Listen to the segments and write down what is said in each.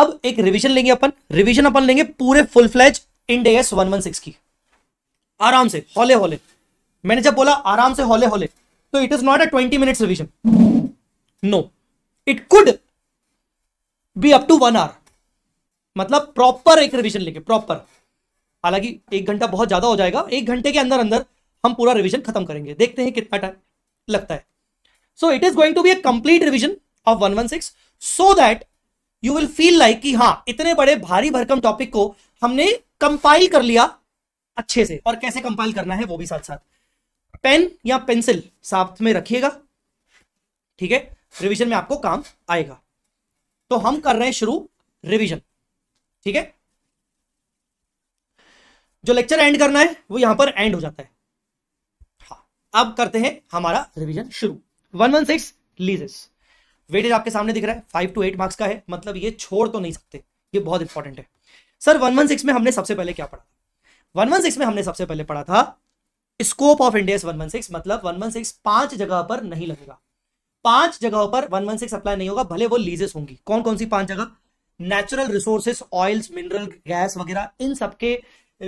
अब एक रिविजन लेंगे अपन रिविजन अपन लेंगे पूरे full fledged day AS one one six की आराम से हौले हौले मैंने जब बोला आराम से हौले हौले तो it is not a twenty minute revision no it could be up to one hour मतलब प्रॉपर एक रिविजन लेंगे प्रॉपर हालांकि एक घंटा बहुत ज्यादा हो जाएगा एक घंटे के अंदर अंदर हम पूरा रिविजन खत्म करेंगे देखते हैं कितना टाइम लगता है so it is going to be a complete revision of one one six so that you will feel like कि हाँ इतने बड़े भारी भरकम टॉपिक को हमने कंपाइल कर लिया अच्छे से और कैसे कंपाइल करना है वो भी साथ साथ पेन या पेंसिल साथ में रखिएगा ठीक है रिवीजन में आपको काम आएगा तो हम कर रहे हैं शुरू रिवीजन ठीक है जो लेक्चर एंड करना है वो यहां पर एंड हो जाता है हाँ अब करते हैं हमारा रिवीजन शुरू one one six leases weightage आपके सामने दिख रहा है फाइव टू एट मार्क्स का है मतलब ये छोड़ तो नहीं सकते ये बहुत इंपॉर्टेंट है सर वन वन सिक्स में हमने सबसे पहले क्या पढ़ा वन वन सिक्स में हमने सबसे पहले पढ़ा था scope of India one one six मतलब वन वन सिक्स पांच जगह पर नहीं लगेगा पांच जगहों पर वन वन सिक्स अप्लाई नहीं होगा भले वो लीजेस होंगी कौन कौन सी पांच जगह natural resources oils mineral gas वगैरह इन सबके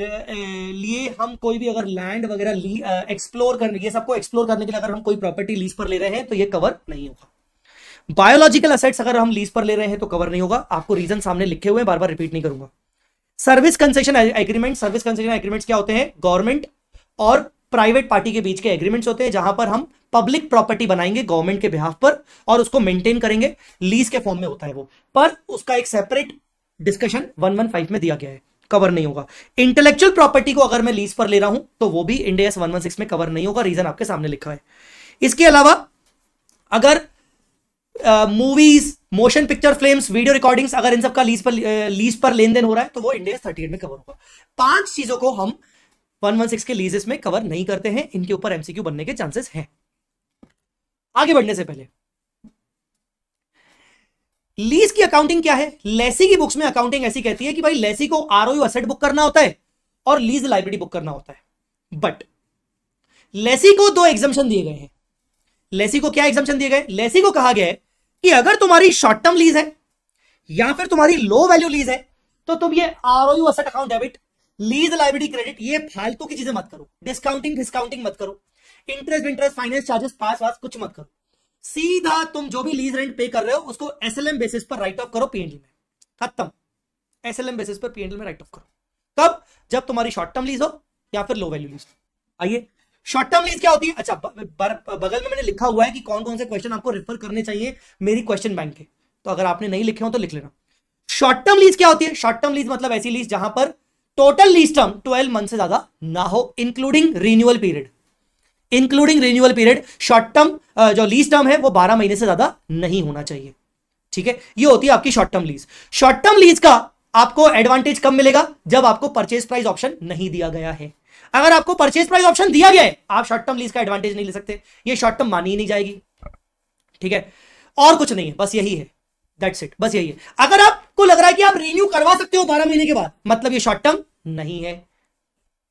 लिए हम कोई भी अगर लैंड वगैरह एक्सप्लोर करने ये सबको एक्सप्लोर करने के लिए अगर हम कोई प्रॉपर्टी लीज पर ले रहे हैं तो ये कवर नहीं होगा बायोलॉजिकल असेट्स अगर हम लीज पर ले रहे हैं तो कवर नहीं होगा आपको रीजन सामने लिखे हुए हैं बार बार रिपीट नहीं करूंगा service concession agreement service concession agreements क्या होते हैं गवर्नमेंट और प्राइवेट पार्टी के बीच के एग्रीमेंट्स होते हैं जहां पर हम पब्लिक प्रॉपर्टी बनाएंगे गवर्नमेंट के बिहाफ पर और उसको मेंटेन करेंगे लीज के फॉर्म में होता है वो पर उसका एक सेपरेट डिस्कशन 115 में दिया गया है कवर नहीं होगा इंटेलेक्चुअल प्रॉपर्टी को अगर मैं लीज पर ले रहा हूं तो वो भी इंडिया 116 में कवर नहीं होगा रीजन आपके सामने लिखा है इसके अलावा अगर movies motion picture films video recordings अगर इन सब का लीज पर लीज uh, पर लेन देन हो रहा है तो वो इंडिया थर्टी में कवर होगा पांच चीजों को हम वन वन सिक्स के लीजेस में कवर नहीं करते हैं इनके ऊपर एमसीक्यू बनने के चांसेस हैं आगे बढ़ने से पहले लीज की अकाउंटिंग क्या है लेसी की बुक्स में अकाउंटिंग ऐसी कहती है कि भाई लेसी को आरओयू एसेट बुक करना होता है और लीज लाइब्रेरी बुक करना होता है बट लेसी को दो एग्जामेशन दिए गए हैं लेसी को क्या एग्जाम्पन दिए गए लेसी को कहा गया है कि अगर तुम्हारी शॉर्ट टर्म लीज है या फिर तुम्हारी लो वैल्यू लीज है तो तुम ये R O asset account debit lease liability credit ये फालतू की चीजें मत करो डिस्काउंटिंग डिस्काउंटिंग मत करो interest interest finance charges pass वास कुछ मत करो सीधा तुम जो भी लीज रेंट पे कर रहे हो उसको एस बेसिस पर राइट ऑफ करो पीएनएल में खत्म एस बेसिस पर पीएनएल में राइट ऑफ करो कब जब तुम्हारी शॉर्ट टर्म लीज हो या फिर लो वैल्यू लीज आइए शॉर्ट टर्म लीज क्या होती है अच्छा बगल में मैंने लिखा हुआ है कि कौन कौन से क्वेश्चन आपको रिफर करने चाहिए मेरी क्वेश्चन बैंक के तो अगर आपने नहीं लिखे हो तो लिख लेना शॉर्ट टर्म लीज क्या होती है शॉर्ट टर्म लीज मतलब ऐसी लीज जहां पर total lease term twelve month से ज्यादा ना हो including renewal period including renewal period short term जो लीज टर्म है वो बारह महीने से ज्यादा नहीं होना चाहिए ठीक है ये होती है आपकी short term lease short term lease का आपको एडवांटेज कब मिलेगा जब आपको परचेज प्राइस ऑप्शन नहीं दिया गया है अगर आपको परचेज प्राइस ऑप्शन दिया गया है आप शॉर्ट टर्म लीज का एडवांटेज नहीं ले सकते ये शॉर्ट टर्म मानी ही नहीं जाएगी ठीक है और कुछ नहीं है बस यही है दैट्स इट बस यही है अगर आपको लग रहा है कि आप रिन्यू करवा सकते हो बारह महीने के बाद मतलब ये शॉर्ट टर्म नहीं है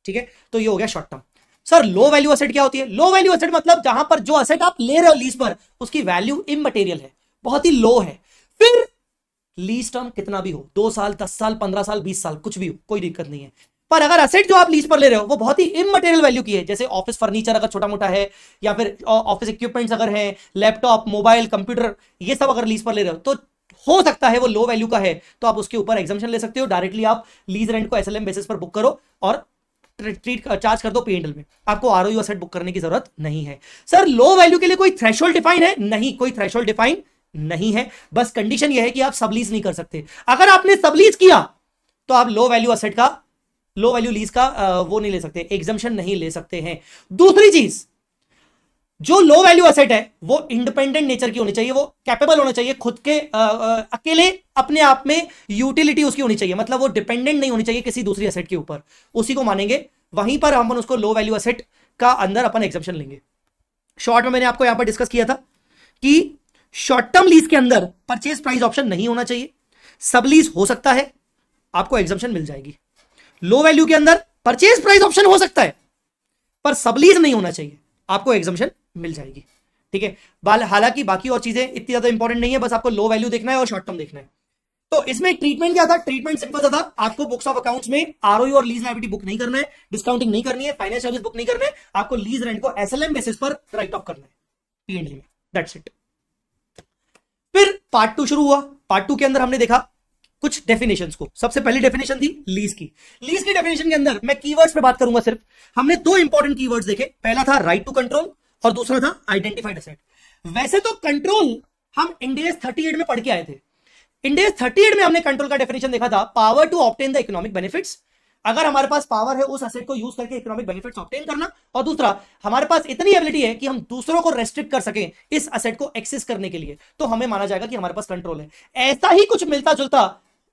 ठीक है तो ये हो गया short term sir low value asset क्या होती है लो वैल्यू असेट मतलब जहां पर जो असेट आप ले रहे हो लीज पर उसकी वैल्यू इमटेरियल है बहुत ही लो है फिर लीज टर्म कितना भी हो दो साल दस साल पंद्रह साल बीस साल कुछ भी हो कोई दिक्कत नहीं है पर अगर असेट जो आप लीज पर ले रहे हो वो बहुत ही इमटेरियल वैल्यू की है जैसे ऑफिस फर्नीचर अगर छोटा मोटा है या फिर ऑफिस इक्विपमेंट्स अगर हैं लैपटॉप मोबाइल कंप्यूटर ये सब अगर लीज पर ले रहे हो तो हो सकता है वो लो वैल्यू का है तो आप उसके ऊपर एग्जामेशन ले सकते हो डायरेक्टली आप लीज रेंट को एस बेसिस पर बुक करो और ट्रीट चार्ज कर दो पे में आपको आर ओ असेट बुक करने की जरूरत नहीं है सर लो वैल्यू के लिए कोई थ्रेश डिफाइन है नहीं कोई थ्रेश डिफाइन नहीं है बस कंडीशन यह है कि आप सबलीज नहीं कर सकते अगर आपने सबलीज किया तो आप लो वैल्यू असेट का लो वैल्यू लीज का वो नहीं ले सकते एग्जामेशन नहीं ले सकते हैं दूसरी चीज जो लो वैल्यू असेट है वो इंडिपेंडेंट नेचर की होनी चाहिए वो कैपेबल होना चाहिए खुद के आ, आ, अकेले अपने आप में यूटिलिटी उसकी होनी चाहिए मतलब वो डिपेंडेंट नहीं होनी चाहिए किसी दूसरी असेट के ऊपर उसी को मानेंगे वहीं पर हम उसको लो वैल्यू असेट का अंदर अपन एग्जामेशन लेंगे शॉर्ट में मैंने आपको यहां पर डिस्कस किया था कि शॉर्ट टर्म लीज के अंदर परचेज प्राइस ऑप्शन नहीं होना चाहिए सब लीज हो सकता है आपको एग्जामेशन मिल जाएगी लो वैल्यू के अंदर परचेज प्राइस ऑप्शन हो सकता है पर सबलीज नहीं होना चाहिए आपको एग्जामेशन मिल जाएगी ठीक है हालांकि बाकी और चीजें इतनी ज्यादा इंपॉर्टेंट नहीं है बस आपको लो वैल्यू देखना है और शॉर्ट टर्म देखना है तो इसमें ट्रीटमेंट क्या था ट्रीटमेंट सिंपल था आपको बुक्स ऑफ अकाउंट्स में आर और लीज लाइबिलिटी बुक नहीं करना है डिस्काउंटिंग नहीं करनी है फाइनेंस चार्जेस बुक नहीं करना है आपको लीज रेंट को एसएलएम बेसिस पर राइट ऑफ करना है पीएनडी में दैट्स इट फिर पार्ट टू शुरू हुआ पार्ट टू के अंदर हमने देखा कुछ डेफिनेशन को सबसे पहली डेफिनेशन थी लीज की लीज की डेफिनेशन के अंदर मैं कीवर्ड्स पे बात करूंगा सिर्फ हमने दो इंपॉर्टेंट कीवर्ड्स देखे पहला था राइट टू कंट्रोल और दूसरा था आइडेंटिफाइड असेट वैसे तो कंट्रोल हम इंडियस थर्टी में पढ़ के आए थे इंडियस थर्टी में हमने कंट्रोल का डेफिनेशन देखा था power to obtain the economic benefit अगर हमारे पास पावर है उस असेट को यूज करके इकोनॉमिक बेनिफिट्स ऑप्टेन करना और दूसरा हमारे पास इतनी एबिलिटी है कि हम दूसरों को रेस्ट्रिक्ट कर सकें इस असेट को एक्सेस करने के लिए तो हमें माना जाएगा कि हमारे पास कंट्रोल है ऐसा ही कुछ मिलता जुलता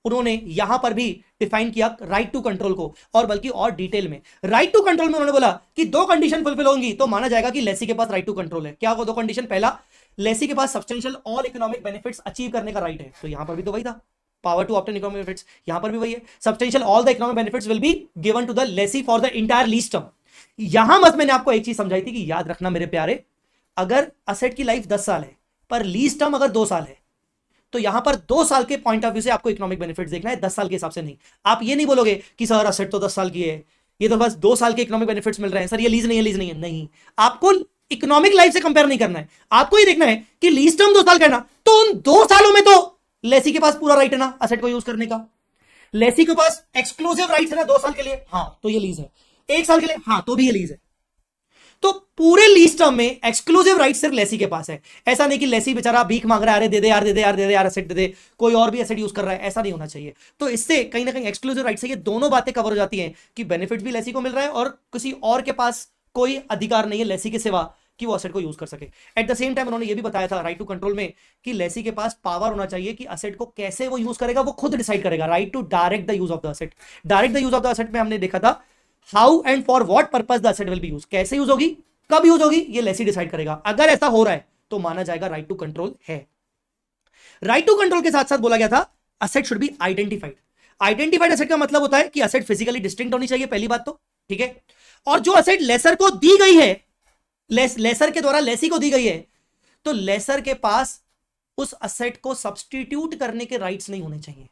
उन्होंने यहां पर भी डिफाइन किया राइट टू कंट्रोल को और बल्कि और डिटेल में राइट टू कंट्रोल में उन्होंने बोला कि दो कंडीशन फुलफिल होंगी तो माना जाएगा कि लेसी के पास राइट टू कंट्रोल है क्या वो दो कंडीशन पहला लेसी के पास substantially all economic benefits achieve करने का राइट है तो यहां पर भी तो वही था power to obtain economic benefits यहां पर भी वही है substantially all the economic benefits will be given to the lessee for the entire lease term यहां मत मैंने आपको एक चीज समझाई थी कि याद रखना मेरे प्यारे अगर असेट की लाइफ दस साल है पर लीज टर्म अगर दो साल है तो यहां पर दो साल के पॉइंट ऑफ व्यू से आपको इकोनॉमिक बेनिफिट देखना है दस साल के हिसाब से नहीं आप ये नहीं बोलोगे कि सर असेट तो दस साल की है ये तो बस दो साल के इकोनॉमिक बेनिफिट्स मिल रहे हैं सर ये लीज नहीं है लीज नहीं है नहीं आपको इकोनॉमिक लाइफ से कंपेयर नहीं करना है आपको ये देखना है कि लीज टर्म दो साल करना तो उन दो सालों में तो लेसी के पास पूरा राइट है ना असेट को यूज करने का लेसी के पास एक्सक्लूसिव राइट है ना दो साल के लिए हाँ तो ये लीज है एक साल के लिए हाँ तो भी ये लीज है तो पूरे लिस्ट में एक्सक्लूसिव राइट सिर्फ लेसी के पास है ऐसा नहीं कि लेसी बेचारा भीख मांग रहा है अरे दे दे यार दे दे यार दे दे यार एसेट दे दे कोई और भी एसेट यूज कर रहा है ऐसा नहीं होना चाहिए तो इससे कहीं ना कहीं एक्सक्लूसिव राइट से ये दोनों बातें कवर हो जाती है कि बेनिफिट भी लेसी को मिल रहा है और किसी और के पास कोई अधिकार नहीं है लेसी के सिवा कि वो असेट को यूज कर सके एट द सेम टाइम उन्होंने ये भी बताया था राइट टू कंट्रोल में कि लेसी के पास पावर होना चाहिए कि असेट को कैसे वो यूज करेगा वो खुद डिसाइड करेगा right to direct the use of the asset direct the use of the asset में हमने देखा था how and for what purpose it'll will be use कैसे यूज होगी कब यूज होगी ये लेसी डिसाइड करेगा अगर ऐसा हो रहा है तो माना जाएगा राइट टू कंट्रोल है राइट टू कंट्रोल के साथ साथ बोला गया था asset should be identified identified asset का मतलब होता है कि असेट फिजिकली डिस्टिंक्ट होनी चाहिए पहली बात तो ठीक है और जो असेट लेसर को दी गई है लेस, लेसर के द्वारा लेसी को दी गई है तो लेसर के पास उस असेट को सब्सटीट्यूट करने के राइट्स नहीं होने चाहिए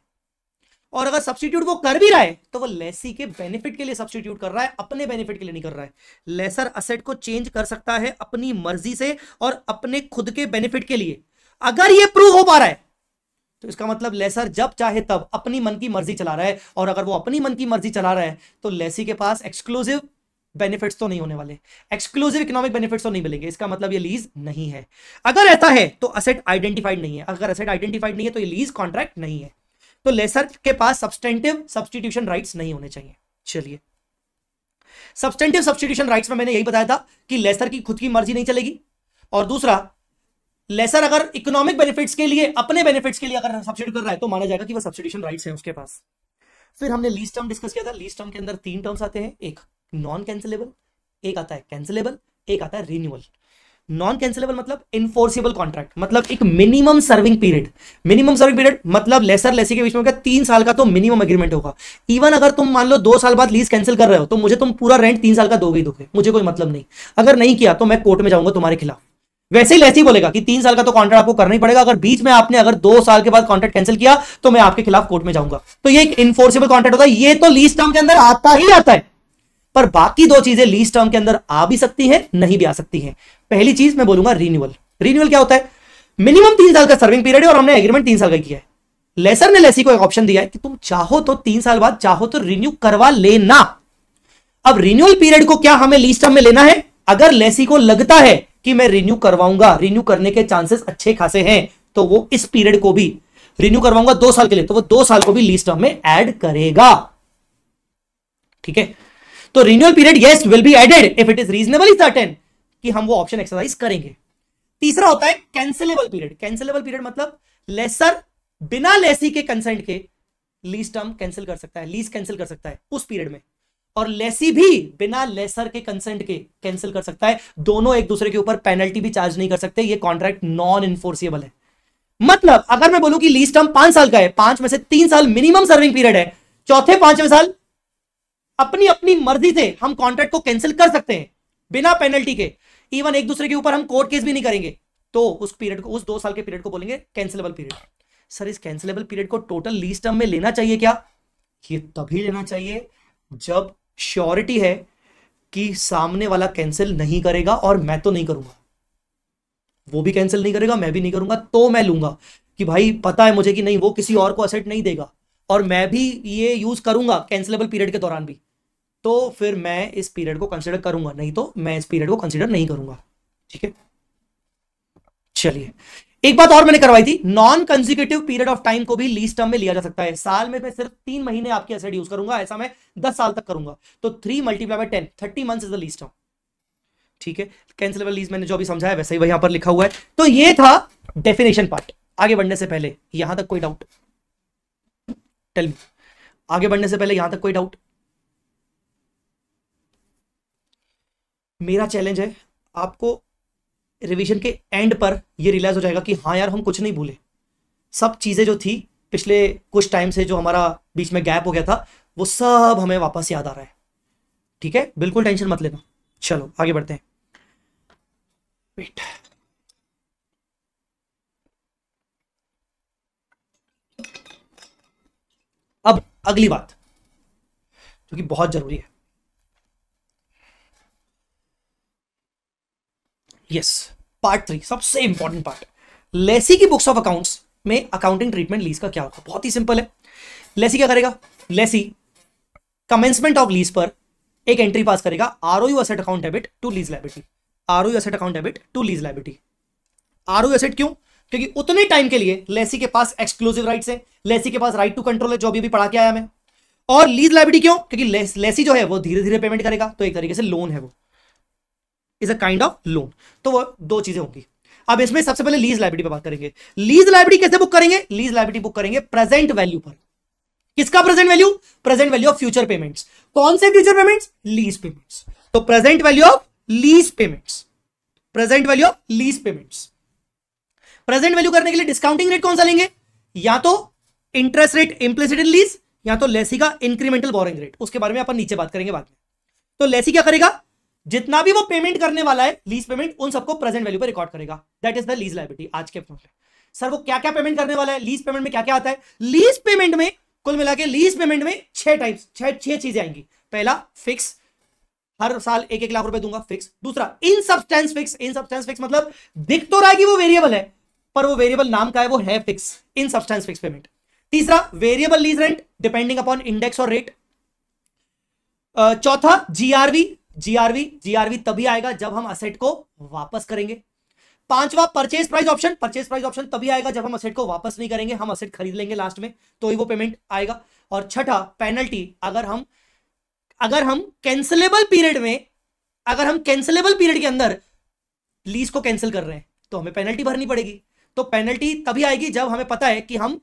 और अगर सब्सिट्यूट वो कर भी रहा है तो वो लेसी के बेनिफिट के लिए सब्सिट्यूट कर रहा है अपने बेनिफिट के लिए नहीं कर रहा है लेसर असेट को चेंज कर सकता है अपनी मर्जी से और अपने खुद के बेनिफिट के लिए अगर ये प्रूव हो पा रहा है तो इसका मतलब लेसर जब चाहे तब अपनी मन की मर्जी चला रहा है और अगर वो अपनी मन की मर्जी चला रहा है तो लेसी के पास एक्सक्लूसिव बेनिफिट्स तो नहीं होने वाले एक्सक्लूसिव इकोनॉमिक बेनिफिट्स तो नहीं मिलेंगे इसका मतलब ये लीज नहीं है अगर ऐसा है तो असेट आइडेंटिफाइड नहीं है अगर असेट आइडेंटिफाइड नहीं है तो ये लीज कॉन्ट्रैक्ट नहीं है तो लेसर के पास सब्सटेंटिव सब्सटीट्यूशन राइट्स नहीं होने चाहिए चलिए सब्सटेंटिव सब्सटीट्यूशन राइट्स में मैंने यही बताया था कि लेसर की खुद की मर्जी नहीं चलेगी और दूसरा लेसर अगर इकोनॉमिक बेनिफिट्स के लिए अपने बेनिफिट्स के लिए अगर सब्सिडी कर रहा है तो माना जाएगा कि वह सब्सिडीशन राइट्स है उसके पास फिर हमने लीज टर्म डिस्कस किया था लीज टर्म के अंदर तीन टर्म्स आते हैं एक नॉन कैंसिलेबल एक आता है कैंसिलेबल एक आता है रिन्यूअल नॉन कैंसिलेबल मतलब इन्फोर्सिबल कॉन्ट्रैक्ट मतलब एक minimum serving period minimum serving period मतलब लेसर लेसी के बीच में तीन साल का तो मिनिमम एग्रीमेंट होगा इवन अगर तुम मान लो दो साल बाद लीज कैंसिल कर रहे हो तो मुझे तुम पूरा रेंट तीन साल का दोगे दोगे मुझे कोई मतलब नहीं अगर नहीं किया तो मैं कोर्ट में जाऊंगा तुम्हारे खिलाफ वैसे ही लेसी बोलेगा कि तीन साल का तो कॉन्ट्रैक्ट आपको करना ही पड़ेगा अगर बीच में आपने अगर दो साल के बाद कॉन्ट्रैक्ट कैंसिल किया तो मैं आपके खिलाफ कोर्ट में जाऊंगा तो ये एक इन्फोर्सिबल कॉन्ट्रैक्ट होता है ये तो लीज टर्म के अंदर आता ही आता है पर बाकी दो चीजें लीज टर्म के अंदर आ भी सकती है नहीं भी आ सकती है पहली चीज मैं बोलूंगा रिन्यूअल रिन्यूअल क्या होता है मिनिमम तीन साल का सर्विंग पीरियड है और हमने एग्रीमेंट तीन साल का किया है लेसर ने लेसी को एक ऑप्शन दिया है कि तुम चाहो तो तीन साल बाद चाहो तो रिन्यू करवा लेना अब रिन्यूअल पीरियड को क्या हमें लीज टर्म में लेना है अगर लेसी को लगता है कि मैं रिन्यू करवाऊंगा रिन्यू करने के चांसेस अच्छे खासे हैं तो वो इस पीरियड को भी रिन्यू करवाऊंगा दो साल के लिए तो वो दो साल को भी लीज टर्म में एड करेगा ठीक है तो renewal period yes will be added if it is reasonably certain कि हम वो ऑप्शन एक्सरसाइज करेंगे तीसरा होता है कैंसिलेबल पीरियड कैंसिलेबल पीरियड मतलब लेसर बिना लेसी के कंसेंट के लीज टर्म कैंसिल कर सकता है लीज कैंसिल कर सकता है उस पीरियड में और लेसी भी बिना लेसर के कंसेंट के कैंसिल कर सकता है दोनों एक दूसरे के ऊपर पेनल्टी भी चार्ज नहीं कर सकते ये कॉन्ट्रैक्ट नॉन इन्फोर्सिएबल है मतलब अगर मैं बोलूं कि लीज टर्म पांच साल का है पांच में से तीन साल मिनिमम सर्विंग पीरियड है चौथे पांचवें साल अपनी अपनी मर्जी से हम कॉन्ट्रैक्ट को कैंसिल कर सकते हैं बिना पेनल्टी के इवन एक दूसरे के ऊपर हम कोर्ट केस भी नहीं करेंगे तो उस पीरियड को उस दो साल के पीरियड को बोलेंगे कैंसिलेबल पीरियड सर इस कैंसिलेबल पीरियड को टोटल लीज टर्म में लेना चाहिए क्या ये तभी लेना चाहिए जब श्योरिटी है कि सामने वाला कैंसिल नहीं करेगा और मैं तो नहीं करूंगा वो भी कैंसिल नहीं करेगा मैं भी नहीं करूंगा तो मैं लूंगा कि भाई पता है मुझे कि नहीं वो किसी और को असेट नहीं देगा और मैं भी ये यूज करूंगा कैंसिलेबल पीरियड के दौरान भी तो फिर मैं इस पीरियड को कंसिडर करूंगा नहीं तो मैं इस पीरियड को कंसिडर नहीं करूंगा ठीक है चलिए एक बात और मैंने करवाई थी non consecutive period of time को भी लीज टर्म में लिया जा सकता है साल में मैं सिर्फ तीन महीने आपकी एसेट यूज करूंगा ऐसा मैं दस साल तक करूंगा तो three multiply by ten thirty month is the lease term ठीक है कैंसिल लीज मैंने जो अभी समझाया वैसे ही वह यहां पर लिखा हुआ है तो ये था डेफिनेशन पार्ट आगे बढ़ने से पहले यहां तक कोई डाउट टेल आगे बढ़ने से पहले यहां तक कोई डाउट मेरा चैलेंज है आपको रिवीजन के एंड पर ये रियलाइज़ हो जाएगा कि हाँ यार हम कुछ नहीं भूले सब चीज़ें जो थी पिछले कुछ टाइम से जो हमारा बीच में गैप हो गया था वो सब हमें वापस याद आ रहा है ठीक है बिल्कुल टेंशन मत लेना चलो आगे बढ़ते हैं वेट अब अगली बात जो कि बहुत जरूरी है यस पार्ट थ्री सबसे इंपॉर्टेंट पार्ट लेसी की बुक्स ऑफ अकाउंट्स में अकाउंटिंग ट्रीटमेंट लीज का क्या होगा बहुत ही सिंपल है लेसी क्या करेगा लेसी कमेंसमेंट ऑफ लीज पर एक एंट्री पास करेगा R O U asset account debit to lease liability R O U asset account debit to lease liability R O asset क्यों क्योंकि उतने टाइम के लिए लेसी के पास एक्सक्लूसिव राइट है लेसी के पास राइट टू कंट्रोल है जो अभी भी पढ़ा के आया मैं और लीज लाइबिलिटी क्यों क्योंकि लेसी जो है वो धीरे धीरे पेमेंट करेगा तो एक तरीके से लोन है वो is a kind of loan तो वो दो चीजें होंगी अब इसमें सबसे पहले लीज लाइब्रेरी पर बात करेंगे लीज लाइब्रेरी कैसे बुक करेंगे लीज लाइब्रेरी बुक करेंगे प्रेजेंट वैल्यू पर किसका present value present value of future payments कौन से फ्यूचर पेमेंट्स लीज पेमेंट्स तो present value of lease payments present value of lease payments present value करने के लिए डिस्काउंटिंग रेट कौन सा लेंगे या तो interest rate implicit in lease या तो लेसी का इंक्रीमेंटल बोरिंग रेट उसके बारे में अपन नीचे बात करेंगे बाद में तो लेसी क्या करेगा जितना भी वो पेमेंट करने वाला है लीज पेमेंट उन सबको प्रेजेंट वैल्यू पर रिकॉर्ड करेगा that is the lease liability आज के सर वो क्या क्या पेमेंट करने वाला है लीज पेमेंट में क्या क्या आता है लीज पेमेंट में कुल मिला के लीज पेमेंट में छह टाइप्स छह छह चीजें आएंगी पहला फिक्स हर साल एक एक लाख रुपए दूंगा फिक्स दूसरा in substance fix in substance fix मतलब दिख तो रहा है कि वो वेरिएबल है पर वो वेरिएबल नाम का है वो है fixed in substance fix payment तीसरा variable lease rent depending upon index और रेट चौथा जीआरवी जीआरवी जीआरवी तभी आएगा जब हम असेट को वापस करेंगे पांचवा purchase price option purchase price option तभी आएगा जब हम असेट को वापस नहीं करेंगे हम असेट खरीद लेंगे लास्ट में तो ही वो पेमेंट आएगा और छठा पेनल्टी अगर हम अगर हम कैंसलेबल पीरियड में अगर हम कैंसलेबल पीरियड के अंदर लीज को कैंसिल कर रहे हैं तो हमें पेनल्टी भरनी पड़ेगी तो पेनल्टी तभी आएगी जब हमें पता है कि हम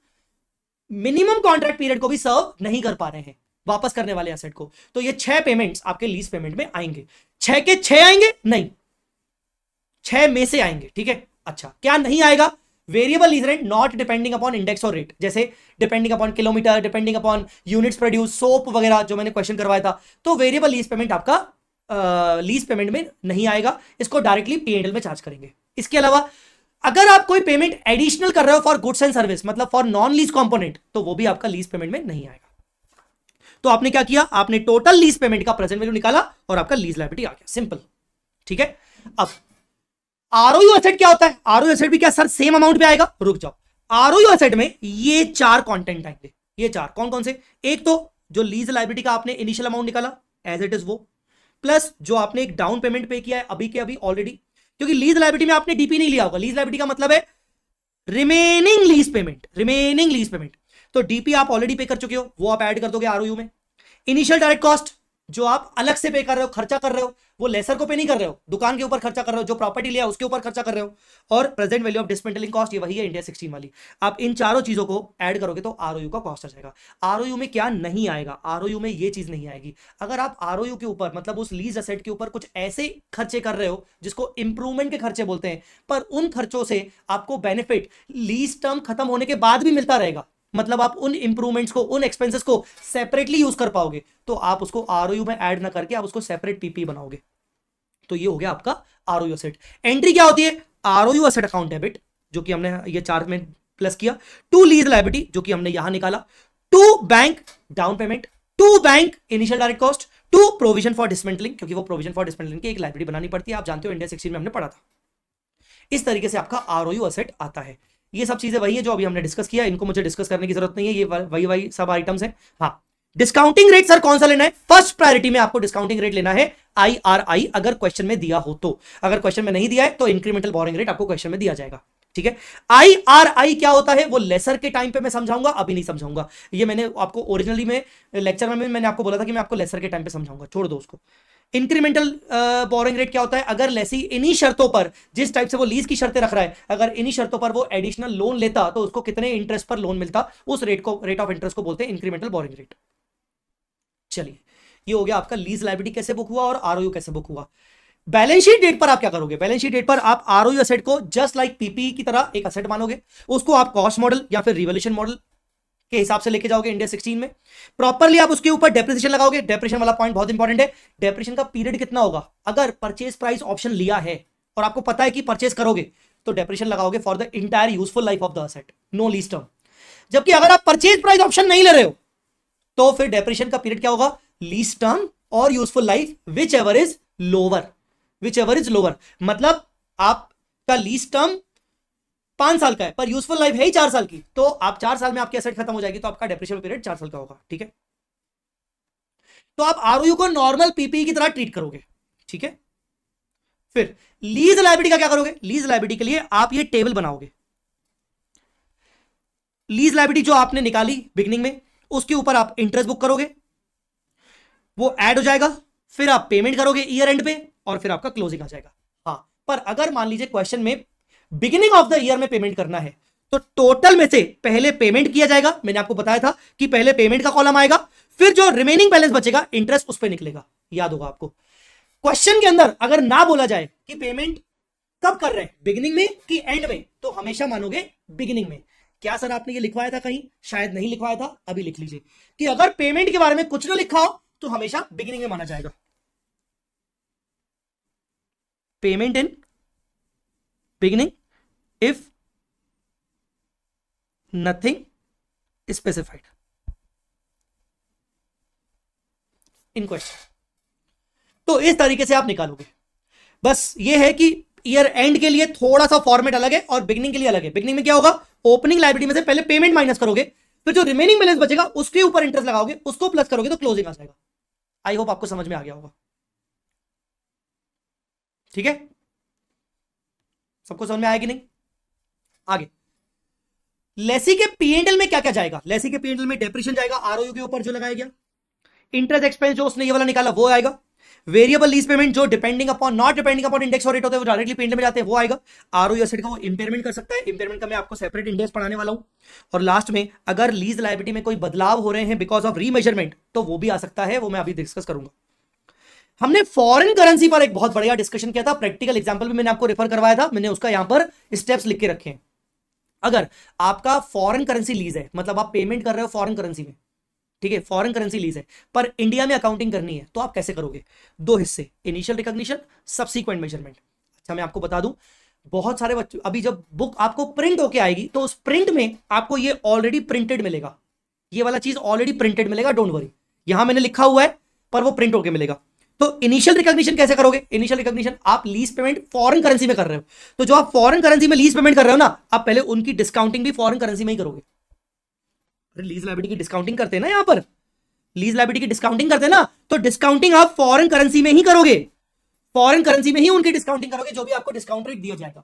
मिनिमम कॉन्ट्रैक्ट पीरियड को भी सर्व नहीं कर पा रहे हैं वापस करने वाले एसेट को तो ये छह पेमेंट्स आपके लीज पेमेंट में आएंगे छह के छह आएंगे नहीं छह में से आएंगे ठीक है अच्छा क्या नहीं आएगा variable lease rent not depending upon index और रेट जैसे depending upon kilometre depending upon units produce soap वगैरह जो मैंने क्वेश्चन करवाया था तो वेरिएबल लीज पेमेंट आपका लीज पेमेंट में नहीं आएगा इसको डायरेक्टली पीएनएल में चार्ज करेंगे इसके अलावा अगर आप कोई पेमेंट एडिशनल कर रहे हो फॉर गुड्स एंड सर्विस मतलब फॉर नॉन लीज कंपोनेंट तो वो भी आपका लीज पेमेंट में नहीं आएगा तो आपने क्या किया आपने टोटल लीज पेमेंट का प्रेजेंट वैल्यू निकाला और आपका लीज लाइबिलिटी आ गया सिंपल ठीक है अब आरओयू एसेट क्या होता है आरओयू एसेट भी क्या सर सेम अमाउंट पे आएगा रुक जाओ आरओयू एसेट में ये चार कॉन्टेंट आएंगे ये चार कौन कौन से एक तो जो लीज लाइबिलिटी का आपने इनिशियल अमाउंट निकाला एज इट इज वो प्लस जो आपने एक डाउन पेमेंट पे किया है अभी के अभी ऑलरेडी क्योंकि लीज लाइबिलिटी में आपने डीपी नहीं लिया होगा लीज लाइबिलिटी का मतलब है remaining lease payment remaining lease payment तो डीपी आप ऑलरेडी पे कर चुके हो वो आप ऐड कर दोगे आरओयू में इनिशियल डायरेक्ट कॉस्ट जो आप अलग से पे कर रहे हो खर्चा कर रहे हो वो लेसर को पे नहीं कर रहे हो दुकान के ऊपर खर्चा कर रहे हो जो प्रॉपर्टी लिया उसके ऊपर खर्चा कर रहे हो और present value of dismantling cost ये वही है इंडिया सिक्सटीन वाली आप इन चारों चीजों को ऐड करोगे तो आर का कॉस्ट आ जाएगा आर में क्या नहीं आएगा आर में ये चीज नहीं आएगी अगर आप आर के ऊपर मतलब उस लीज असेट के ऊपर कुछ ऐसे खर्चे कर रहे हो जिसको इंप्रूवमेंट के खर्चे बोलते हैं पर उन खर्चों से आपको बेनिफिट लीज टर्म खत्म होने के बाद भी मिलता रहेगा मतलब आप उन इंप्रूवमेंट्स को उन एक्सपेंसेस को सेपरेटली यूज कर पाओगे तो आप उसको आर में एड ना करके आप उसको सेपरेट पीपी बनाओगे तो ये हो गया आपका आर ओ सेट एंट्री क्या होती है R O asset account debit जो कि हमने ये चार में प्लस किया टू लीज लाइबिलिटी जो कि हमने यहां निकाला to bank down payment to bank initial direct cost to provision for dismantling क्योंकि वो प्रोविजन फॉर डिसमेंटलिंग की एक लाइब्रेरी बनानी पड़ती है आप जानते हो इंडिया सिक्सटीन में हमने पढ़ा था इस तरीके से आपका आर ओ आता है ये सब चीजें वही है जो अभी हमने डिस्कस किया इनको मुझे डिस्कस करने की जरूरत नहीं है ये वही वही सब आइटम्स है हाँ डिस्काउंटिंग रेट सर कौन सा लेना है फर्स्ट प्रायोरिटी में आपको डिस्काउंटिंग रेट लेना है आई आर आई अगर क्वेश्चन में दिया हो तो अगर क्वेश्चन में नहीं दिया है तो इंक्रीमेंटल बोरिंग रेट आपको क्वेश्चन में दिया जाएगा ठीक है आई आर आई क्या होता है वो लेसर के टाइम पे मैं समझाऊंगा अभी नहीं समझाऊंगा ये मैंने आपको ओरिजिनली में लेक्चर में मैंने आपको बोला था कि मैं आपको लेसर के टाइम पे समझाऊंगा छोड़ दो उसको इंक्रीमेंटल बोरिंग रेट क्या होता है अगर लेसी इन्हीं शर्तों पर जिस टाइप से वो लीज की शर्तें रख रहा है अगर इन्हीं शर्तों पर वो एडिशनल लोन लेता तो उसको कितने इंटरेस्ट पर लोन मिलता उस रेट को रेट ऑफ इंटरेस्ट को बोलते हैं इंक्रीमेंटल बोरिंग रेट चलिए ये हो गया आपका लीज लाइबिलिटी कैसे बुक हुआ और आर कैसे बुक हुआ बैलेंस शीट डेट पर आप क्या करोगे बैलेंस शीट डेट पर आप आर ओ एसेट को जस्ट लाइक पीपी की तरह एक असेट मानोगे उसको आप कॉस्ट मॉडल या फिर रिवोल्यूशन मॉडल के हिसाब से लेके जाओगे इंडिया सिक्सटीन में प्रॉपरली आप उसके ऊपर डेप्रिसिएशन लगाओगे डेप्रेशन वाला पॉइंट बहुत इंपॉर्टेंट है डेप्रेशन का पीरियड कितना होगा अगर परचेज प्राइस ऑप्शन लिया है और आपको पता है कि परचेज करोगे तो डेप्रेशन लगाओगे for the entire useful life of the asset no lease term जबकि अगर आप परचेज प्राइस ऑप्शन नहीं ले रहे हो तो फिर डेप्रेशन का पीरियड क्या होगा लीज टर्म और useful life whichever is lower whichever is lower मतलब आपका लीज टर्म पांच साल का है पर यूजफुल लाइफ है ही चार साल की तो आप चार साल में आपकी एसेट खत्म हो जाएगी तो आपका डेप्रिशिएशन पीरियड चार साल का होगा ठीक है तो आप आर को नॉर्मल पीपीई e की तरह ट्रीट करोगे ठीक है फिर लीज लाइब्रेरी का क्या करोगे लीज लाइब्रेरी के लिए आप ये टेबल बनाओगे लीज लाइब्रेरी जो आपने निकाली बिगनिंग में उसके ऊपर आप इंटरेस्ट बुक करोगे वो ऐड हो जाएगा फिर आप पेमेंट करोगे ईयर एंड पे और फिर आपका क्लोजिंग आ जाएगा हाँ पर अगर मान लीजिए क्वेश्चन में बिगिनिंग ऑफ द ईयर में पेमेंट करना है तो टोटल में से पहले पेमेंट किया जाएगा मैंने आपको बताया था कि पहले पेमेंट का कॉलम आएगा फिर जो रिमेनिंग बैलेंस बचेगा इंटरेस्ट उस पर निकलेगा याद होगा आपको क्वेश्चन के अंदर अगर ना बोला जाए कि पेमेंट कब कर रहे हैं बिगिनिंग में कि एंड में तो हमेशा मानोगे बिगिनिंग में क्या सर आपने ये लिखवाया था कहीं शायद नहीं लिखवाया था अभी लिख लीजिए कि अगर पेमेंट के बारे में कुछ ना लिखा हो तो हमेशा बिगिनिंग में माना जाएगा payment in beginning if nothing is specified in question तो इस तरीके से आप निकालोगे बस ये है कि ईयर एंड के लिए थोड़ा सा फॉर्मेट अलग है और बिगनिंग के लिए अलग है बिगनिंग में क्या होगा ओपनिंग लाइब्रेरी में से पहले पेमेंट माइनस करोगे फिर जो रिमेनिंग बैलेंस बचेगा उसके ऊपर इंटरेस्ट लगाओगे उसको प्लस करोगे तो क्लोजिंग आ जाएगा आई होप आपको समझ में आ गया होगा ठीक है सबको समझ में आया कि नहीं आगे लेसी के पीएनएल में क्या क्या जाएगा लेसी के पीएनएल में डेप्रेशन जाएगा आरओयू के ऊपर जो लगाया गया इंटरेस्ट एक्सपेंस जो उसने ये वाला निकाला वो आएगा वेरिएबल लीज पेमेंट जो depending upon not depending upon index और रेट होते हैं वो डायरेक्टली पेंट में जाते हैं वो आएगा आरओ एसेट का वो इंपेयरमेंट कर सकता है इंपेयरमेंट का मैं आपको सेपरेट इंडेक्स पढ़ाने वाला हूं और लास्ट में अगर लीज लाइबिलिटी में कोई बदलाव हो रहे हैं बिकॉज ऑफ रीमेजरमेंट तो वो भी आ सकता है वो मैं अभी डिस्कस करूंगा हमने फॉरेन करेंसी पर एक बहुत बढ़िया डिस्कशन किया था प्रैक्टिकल एग्जाम्पल भी मैंने आपको रेफर करवाया था मैंने उसका यहां पर स्टेप्स लिख के रखे हैं अगर आपका फॉरेन करेंसी लीज है मतलब आप पेमेंट कर रहे हो फॉरेन करेंसी में ठीक है फॉरेन करेंसी लीज है पर इंडिया में अकाउंटिंग करनी है तो आप कैसे करोगे दो हिस्से इनिशियल रिकॉग्निशन सब्सिक्वेंट मेजरमेंट अच्छा मैं आपको बता दूं बहुत सारे बच्चों अभी जब बुक आपको प्रिंट होके आएगी तो उस प्रिंट में आपको ये ऑलरेडी प्रिंटेड मिलेगा ये वाला चीज ऑलरेडी प्रिंटेड मिलेगा डोंट वरी यहां मैंने लिखा हुआ है पर वो प्रिंट होके मिलेगा तो इनिशियल रिकॉग्निशन कैसे करोगे इनिशियल रिकॉग्निशन आप लीज पेमेंट फॉरेन करेंसी में कर रहे हो तो जो आप फॉरेन करेंसी में लीज पेमेंट कर रहे हो ना आप पहले उनकी डिस्काउंटिंग भी फॉरेन करेंसी में ही करोगे अरे लीज लाइबिलिटी की डिस्काउंटिंग करते हैं ना यहां पर लीज लाइबिलिटी की डिस्काउंटिंग करते हैं ना तो डिस्काउंटिंग आप फॉरेन करेंसी में ही करोगे फॉरेन करेंसी में ही उनकी डिस्काउंटिंग करोगे जो भी आपको डिस्काउंट रेट दिया जाएगा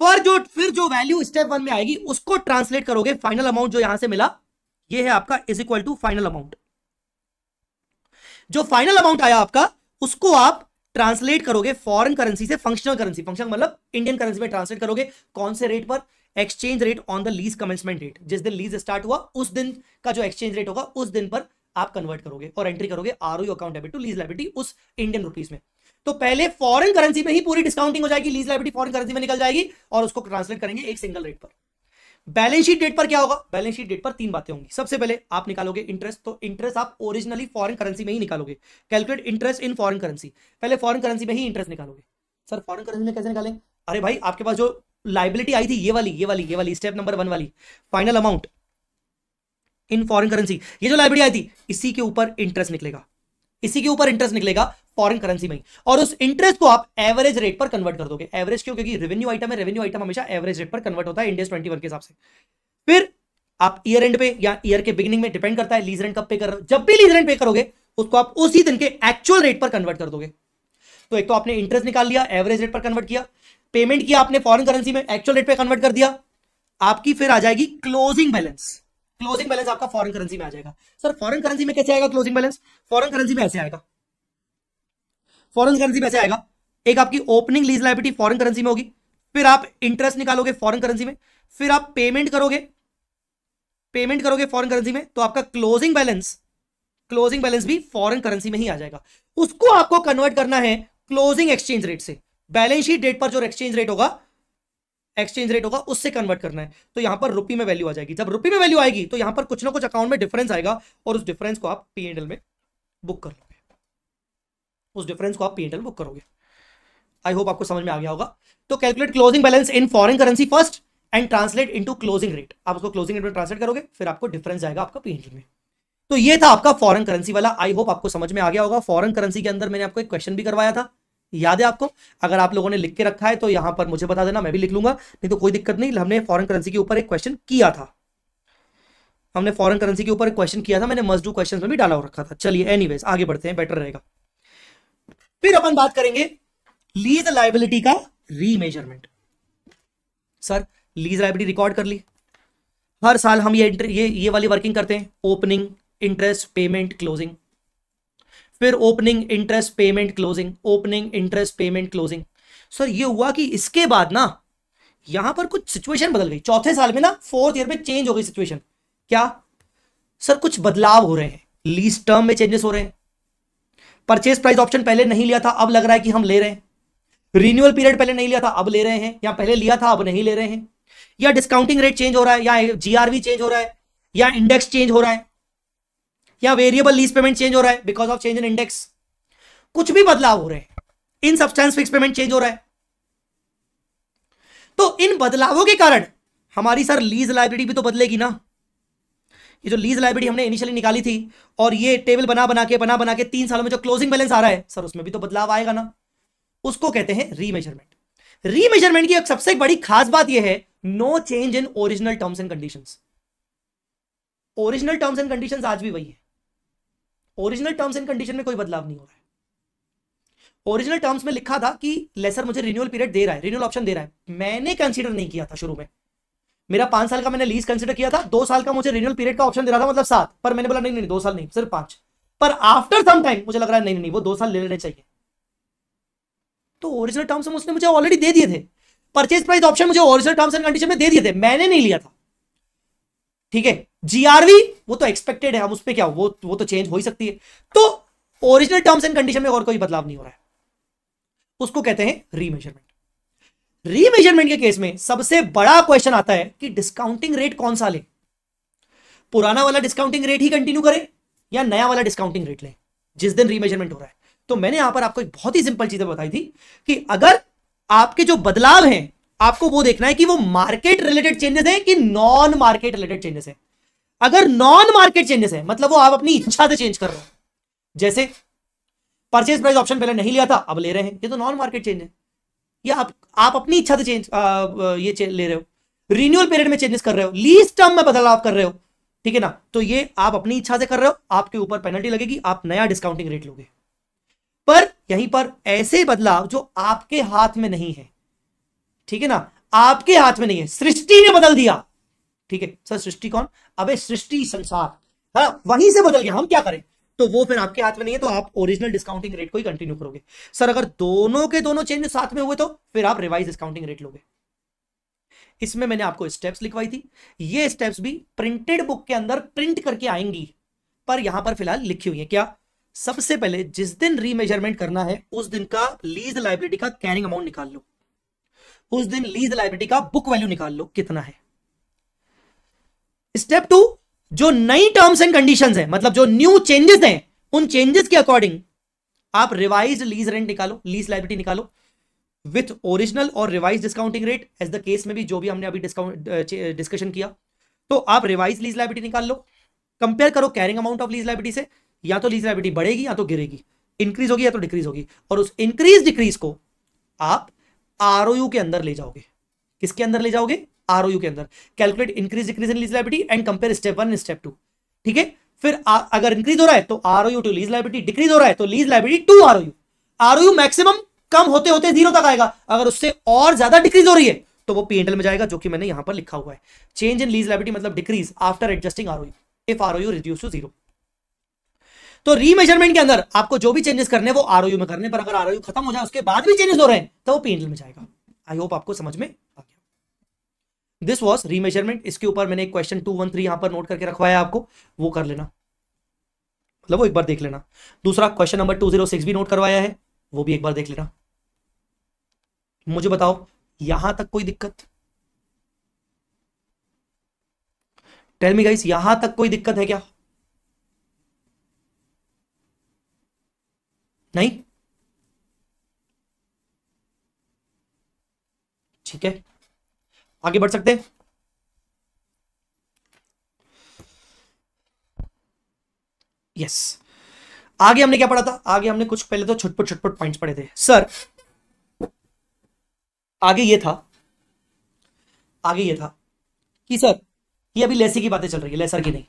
पर जो फिर जो वैल्यू स्टेप वन में आएगी उसको ट्रांसलेट करोगे फाइनल अमाउंट जो यहां से मिला ये है आपका is equal to final amount जो फाइनल अमाउंट आया आपका उसको आप ट्रांसलेट करोगे फॉरन करेंसी से फंक्शनल करेंसी फंक्शन मतलब इंडियन करेंसी में ट्रांसलेट करोगे कौन से रेट पर exchange rate on the lease commencement rate जिस दिन लीज स्टार्ट हुआ उस दिन का जो एक्सचेंज रेट होगा उस दिन पर आप कन्वर्ट करोगे और एंट्री करोगे R account debit to lease liability उस इंडियन रुपीज में तो पहले फॉरेन करेंसी में ही पूरी डिस्काउंटिंग हो जाएगी लीज लाइबिलिटी फॉरेन करेंसी में निकल जाएगी और उसको ट्रांसलेट करेंगे एक सिंगल रेट पर बैलेंस शीट डेट पर क्या होगा बैलेंस शीट डेट पर तीन बातें होंगी सबसे पहले आप निकालोगे इंटरेस्ट तो इंटरेस्ट आप ओरिजिनली फॉरेन करेंसी में ही निकालोगे calculate interest in foreign currency पहले फॉरेन करेंसी में ही इंटरेस्ट निकालोगे सर फॉरेन करेंसी में कैसे निकालें अरे भाई आपके पास जो लाइबिलिटी आई थी ये वाली ये वाली ये वाली स्टेप नंबर वन वाली final amount in foreign currency ये जो लाइब्रेरी आई थी इसी के ऊपर इंटरेस्ट निकलेगा इसी के ऊपर इंटरेस्ट निकलेगा फॉरन करेंसी में और उस इंटरेस्ट को आप एवरेज रेट पर कन्वर्ट कर दोगे एवरेज क्यों क्योंकि रेवेन्यू आइटम है रेवेन्यू आइटम हमेशा एवरेज रेट पर कन्वर्ट होता है इंडेस ट्वेंटी के हिसाब से फिर आप ईयर एंड पे या ईयर के बिगिनिंग में डिपेंड करता है लीज रेंट कब पे कर जब भी लीज रेंट पे करोगे उसको आप उसी दिन के एक्चुअल रेट पर कन्वर्ट कर दोगे तो एक तो आपने इंटरेस्ट निकाल लिया एवरेज रेट पर कन्वर्ट किया पेमेंट किया आपने फॉरेन करेंसी में एक्चुअल रेट पे कन्वर्ट कर दिया आपकी फिर आ जाएगी क्लोजिंग बैलेंस क्लोजिंग बैलेंस आपका फॉरेन करेंसी में आ जाएगा सर फॉरेन करेंसी में कैसे आएगा क्लोजिंग बैलेंस फॉरेन करेंसी में ऐसे आएगा फॉरन करेंसी में आएगा एक आपकी opening lease liability foreign currency में होगी फिर आप इंटरेस्ट निकालोगे फॉरन करेंसी में फिर आप पेमेंट करोगे पेमेंट करोगे फॉरन करेंसी में तो आपका क्लोजिंग बैलेंस क्लोजिंग बैलेंस भी फॉरन करेंसी में ही आ जाएगा उसको आपको कन्वर्ट करना है क्लोजिंग एक्सचेंज रेट से बैलेंस शीट डेट पर जो एक्सचेंज रेट होगा एक्सचेंज रेट होगा उससे कन्वर्ट करना है तो यहां पर रुपी में वैल्यू आ जाएगी जब रुपी में वैल्यू आएगी तो यहां पर कुछ ना कुछ अकाउंट में डिफरेंस आएगा और उस डिफरेंस को आप पी में बुक कर लो उस डिफरेंस को आप पी बुक करोगे आई होप आपको समझ में आ गया होगा तो calculate closing balance in foreign currency first and translate into closing rate आप उसको क्लोजिंग रेट में ट्रांसलेट करोगे फिर आपको डिफरेंस आएगा आपका पी में तो ये था आपका फॉरेन करेंसी वाला आई होप आपको समझ में आ गया होगा फॉरेन करेंसी के अंदर मैंने आपको एक क्वेश्चन भी करवाया था याद है आपको अगर आप लोगों ने लिख के रखा है तो यहाँ पर मुझे बता देना मैं भी लिख लूंगा नहीं तो कोई दिक्कत नहीं हमने फॉरेन करेंसी के ऊपर एक क्वेश्चन किया था हमने फॉरन करेंसी के ऊपर एक क्वेश्चन किया था मैंने मस्ट डू क्वेश्चन में भी डाला हो रखा था चलिए एनीवेज आगे बढ़ते हैं बेटर रहेगा फिर अपन बात करेंगे लीज लाइबिलिटी का remeasurement sir lease liability record कर ली हर साल हम ये ये ये वाली वर्किंग करते हैं ओपनिंग इंटरेस्ट पेमेंट क्लोजिंग फिर opening interest payment closing opening interest payment closing sir ये हुआ कि इसके बाद ना यहां पर कुछ सिचुएशन बदल गई चौथे साल में ना फोर्थ ईयर में चेंज हो गई सिचुएशन क्या सर कुछ बदलाव हो रहे हैं लीज टर्म में चेंजेस हो रहे हैं परचेज प्राइस ऑप्शन पहले नहीं लिया था अब लग रहा है कि हम ले रहे हैं रिन्यूअल पीरियड पहले नहीं लिया था अब ले रहे हैं या पहले लिया था अब नहीं ले रहे हैं या डिस्काउंटिंग रेट चेंज हो रहा है या जीआरवी चेंज हो रहा है या इंडेक्स चेंज हो रहा है या वेरिएबल लीज पेमेंट चेंज हो रहा है because of change in index कुछ भी बदलाव हो रहे हैं in substance fix payment change हो रहा है तो इन बदलावों के कारण हमारी सर लीज लाइब्रेरी भी तो बदलेगी ना ये जो लीज लाइब्रेरी हमने इनिशियली निकाली थी और ये टेबल बना बना के बना बना के तीन सालों में जो क्लोजिंग बैलेंस आ रहा है सर उसमें भी तो बदलाव आएगा ना उसको कहते हैं रीमेजरमेंट रीमेजरमेंट की एक सबसे बड़ी खास बात यह है no change in original terms and condition original terms and condition आज भी वही है ओरिजिनल टर्म्स एंड कंडीशन में कोई बदलाव नहीं हो रहा है ओरिजिनल टर्म्स में लिखा था कि लेसर मुझे रिन्यूअल पीरियड दे रहा है रिन्यूअल ऑप्शन दे रहा है मैंने कंसिडर नहीं किया था शुरू में मेरा पांच साल का मैंने लीज कंसिडर किया था दो साल का मुझे रिन्यूअल पीरियड का ऑप्शन दे रहा था मतलब सात पर मैंने बोला नहीं नहीं दो साल नहीं सिर्फ पांच पर आफ्टर सम टाइम मुझे लग रहा है नहीं नहीं वो दो साल ले लेने चाहिए तो ओरिजिनल टर्म्स एंड उसने मुझे ऑलरेडी दे दिए थे परचेज प्राइस ऑप्शन मुझे ओरिजिनल टर्म्स एंड कंडीशन में दे दिए थे मैंने नहीं लिया था ठीक है जीआरवी वो तो एक्सपेक्टेड है हम उस पर क्या वो वो तो चेंज हो ही सकती है तो ओरिजिनल टर्म्स एंड कंडीशन में और कोई बदलाव नहीं हो रहा है उसको कहते हैं रीमेजरमेंट रीमेजरमेंट के केस में सबसे बड़ा क्वेश्चन आता है कि डिस्काउंटिंग रेट कौन सा ले पुराना वाला डिस्काउंटिंग रेट ही कंटिन्यू करें या नया वाला डिस्काउंटिंग रेट ले जिस दिन रीमेजरमेंट हो रहा है तो मैंने यहां पर आपको एक बहुत ही सिंपल चीजें बताई थी कि अगर आपके जो बदलाव हैं आपको वो देखना है कि वो मार्केट रिलेटेड चेंजेस हैं कि नॉन मार्केट रिलेटेड चेंजेस हैं अगर नॉन मार्केट चेंजेस हैं मतलब वो आप अपनी इच्छा से चेंज कर रहे हो जैसे परचेज प्राइस ऑप्शन पहले नहीं लिया था अब ले रहे हैं ये तो नॉन मार्केट चेंज है या आप, आप अपनी इच्छा से चेंज आ, ये चे, ले रहे हो रिन्यूअल पीरियड में चेंजेस कर रहे हो लीज टर्म में बदलाव कर रहे हो ठीक है ना तो ये आप अपनी इच्छा से कर रहे हो आपके ऊपर पेनल्टी लगेगी आप नया डिस्काउंटिंग रेट लोगे पर यहीं पर ऐसे बदलाव जो आपके हाथ में नहीं है ठीक है ना आपके हाथ में नहीं है सृष्टि ने बदल दिया ठीक है सर सृष्टि कौन अबे सृष्टि संसार हाँ वहीं से बदल गया हम क्या करें तो वो फिर आपके हाथ में नहीं है तो आप ओरिजिनल डिस्काउंटिंग रेट को ही कंटिन्यू करोगे सर अगर दोनों के दोनों चेंज साथ में हुए तो फिर आप रिवाइज डिस्काउंटिंग रेट लोगे इसमें मैंने आपको स्टेप्स लिखवाई थी ये स्टेप्स भी प्रिंटेड बुक के अंदर प्रिंट करके आएंगी पर यहां पर फिलहाल लिखी हुई है क्या सबसे पहले जिस दिन रीमेजरमेंट करना है उस दिन का लीज लाइब्रेरी का कैरिंग अमाउंट निकाल लो उस दिन लीज लाइब्रेरी का बुक वैल्यू निकाल लो कितना है स्टेप टू जो नई टर्म्स एंड कंडीशंस है मतलब जो न्यू चेंजेस हैं उन चेंजेस के अकॉर्डिंग आप रिवाइज लीज रेंट निकालो लीज लाइबिलिटी निकालो विथ ओरिजिनल और revise discounting rate as the case में भी जो भी हमने अभी डिस्काउंट डिस्कशन किया तो आप रिवाइज लीज लाइबिलिटी निकाल लो कंपेयर करो carrying amount of lease liability से या तो लीज लाइबिलिटी बढ़ेगी या तो गिरेगी इंक्रीज होगी या तो डिक्रीज होगी और उस इंक्रीज डिक्रीज को आप आर के अंदर ले जाओगे किसके अंदर ले जाओगे आर के अंदर calculate increase decrease in lease liability and compare step one step two ठीक है फिर आ, अगर इंक्रीज हो रहा है तो R O U to lease liability decrease हो रहा है तो lease liability to R O R O U maximum कम होते होते जीरो तक आएगा अगर उससे और ज्यादा डिक्रीज हो रही है तो वो पीएनएल में जाएगा जो कि मैंने यहां पर लिखा हुआ है चेंज इन लीज लाइबिलिटी मतलब decrease after adjusting R if R reduce to zero तो रीमेजरमेंट के अंदर आपको जो भी चेंजेस करने वो आर में करने पर अगर आर खत्म हो जाए उसके बाद भी चेंजेस हो रहे हैं तो वो पीएनएल में जाएगा आई होप आपको समझ में आ दिस वॉज रीमेजरमेंट इसके ऊपर मैंने एक क्वेश्चन टू वन थ्री यहां पर नोट करके रखवाया आपको वो कर लेना मतलब वो एक बार देख लेना दूसरा question number two zero six भी नोट करवाया है वो भी एक बार देख लेना मुझे बताओ यहां तक कोई दिक्कत टेल मी गाइस यहां तक कोई दिक्कत है क्या नहीं ठीक है आगे बढ़ सकते हैं यस आगे हमने क्या पढ़ा था आगे हमने कुछ पहले तो छुटपुट छुटपुट पॉइंट्स पढ़े थे सर आगे ये था आगे ये था कि सर ये अभी लेसी की बातें चल रही है लेसर की नहीं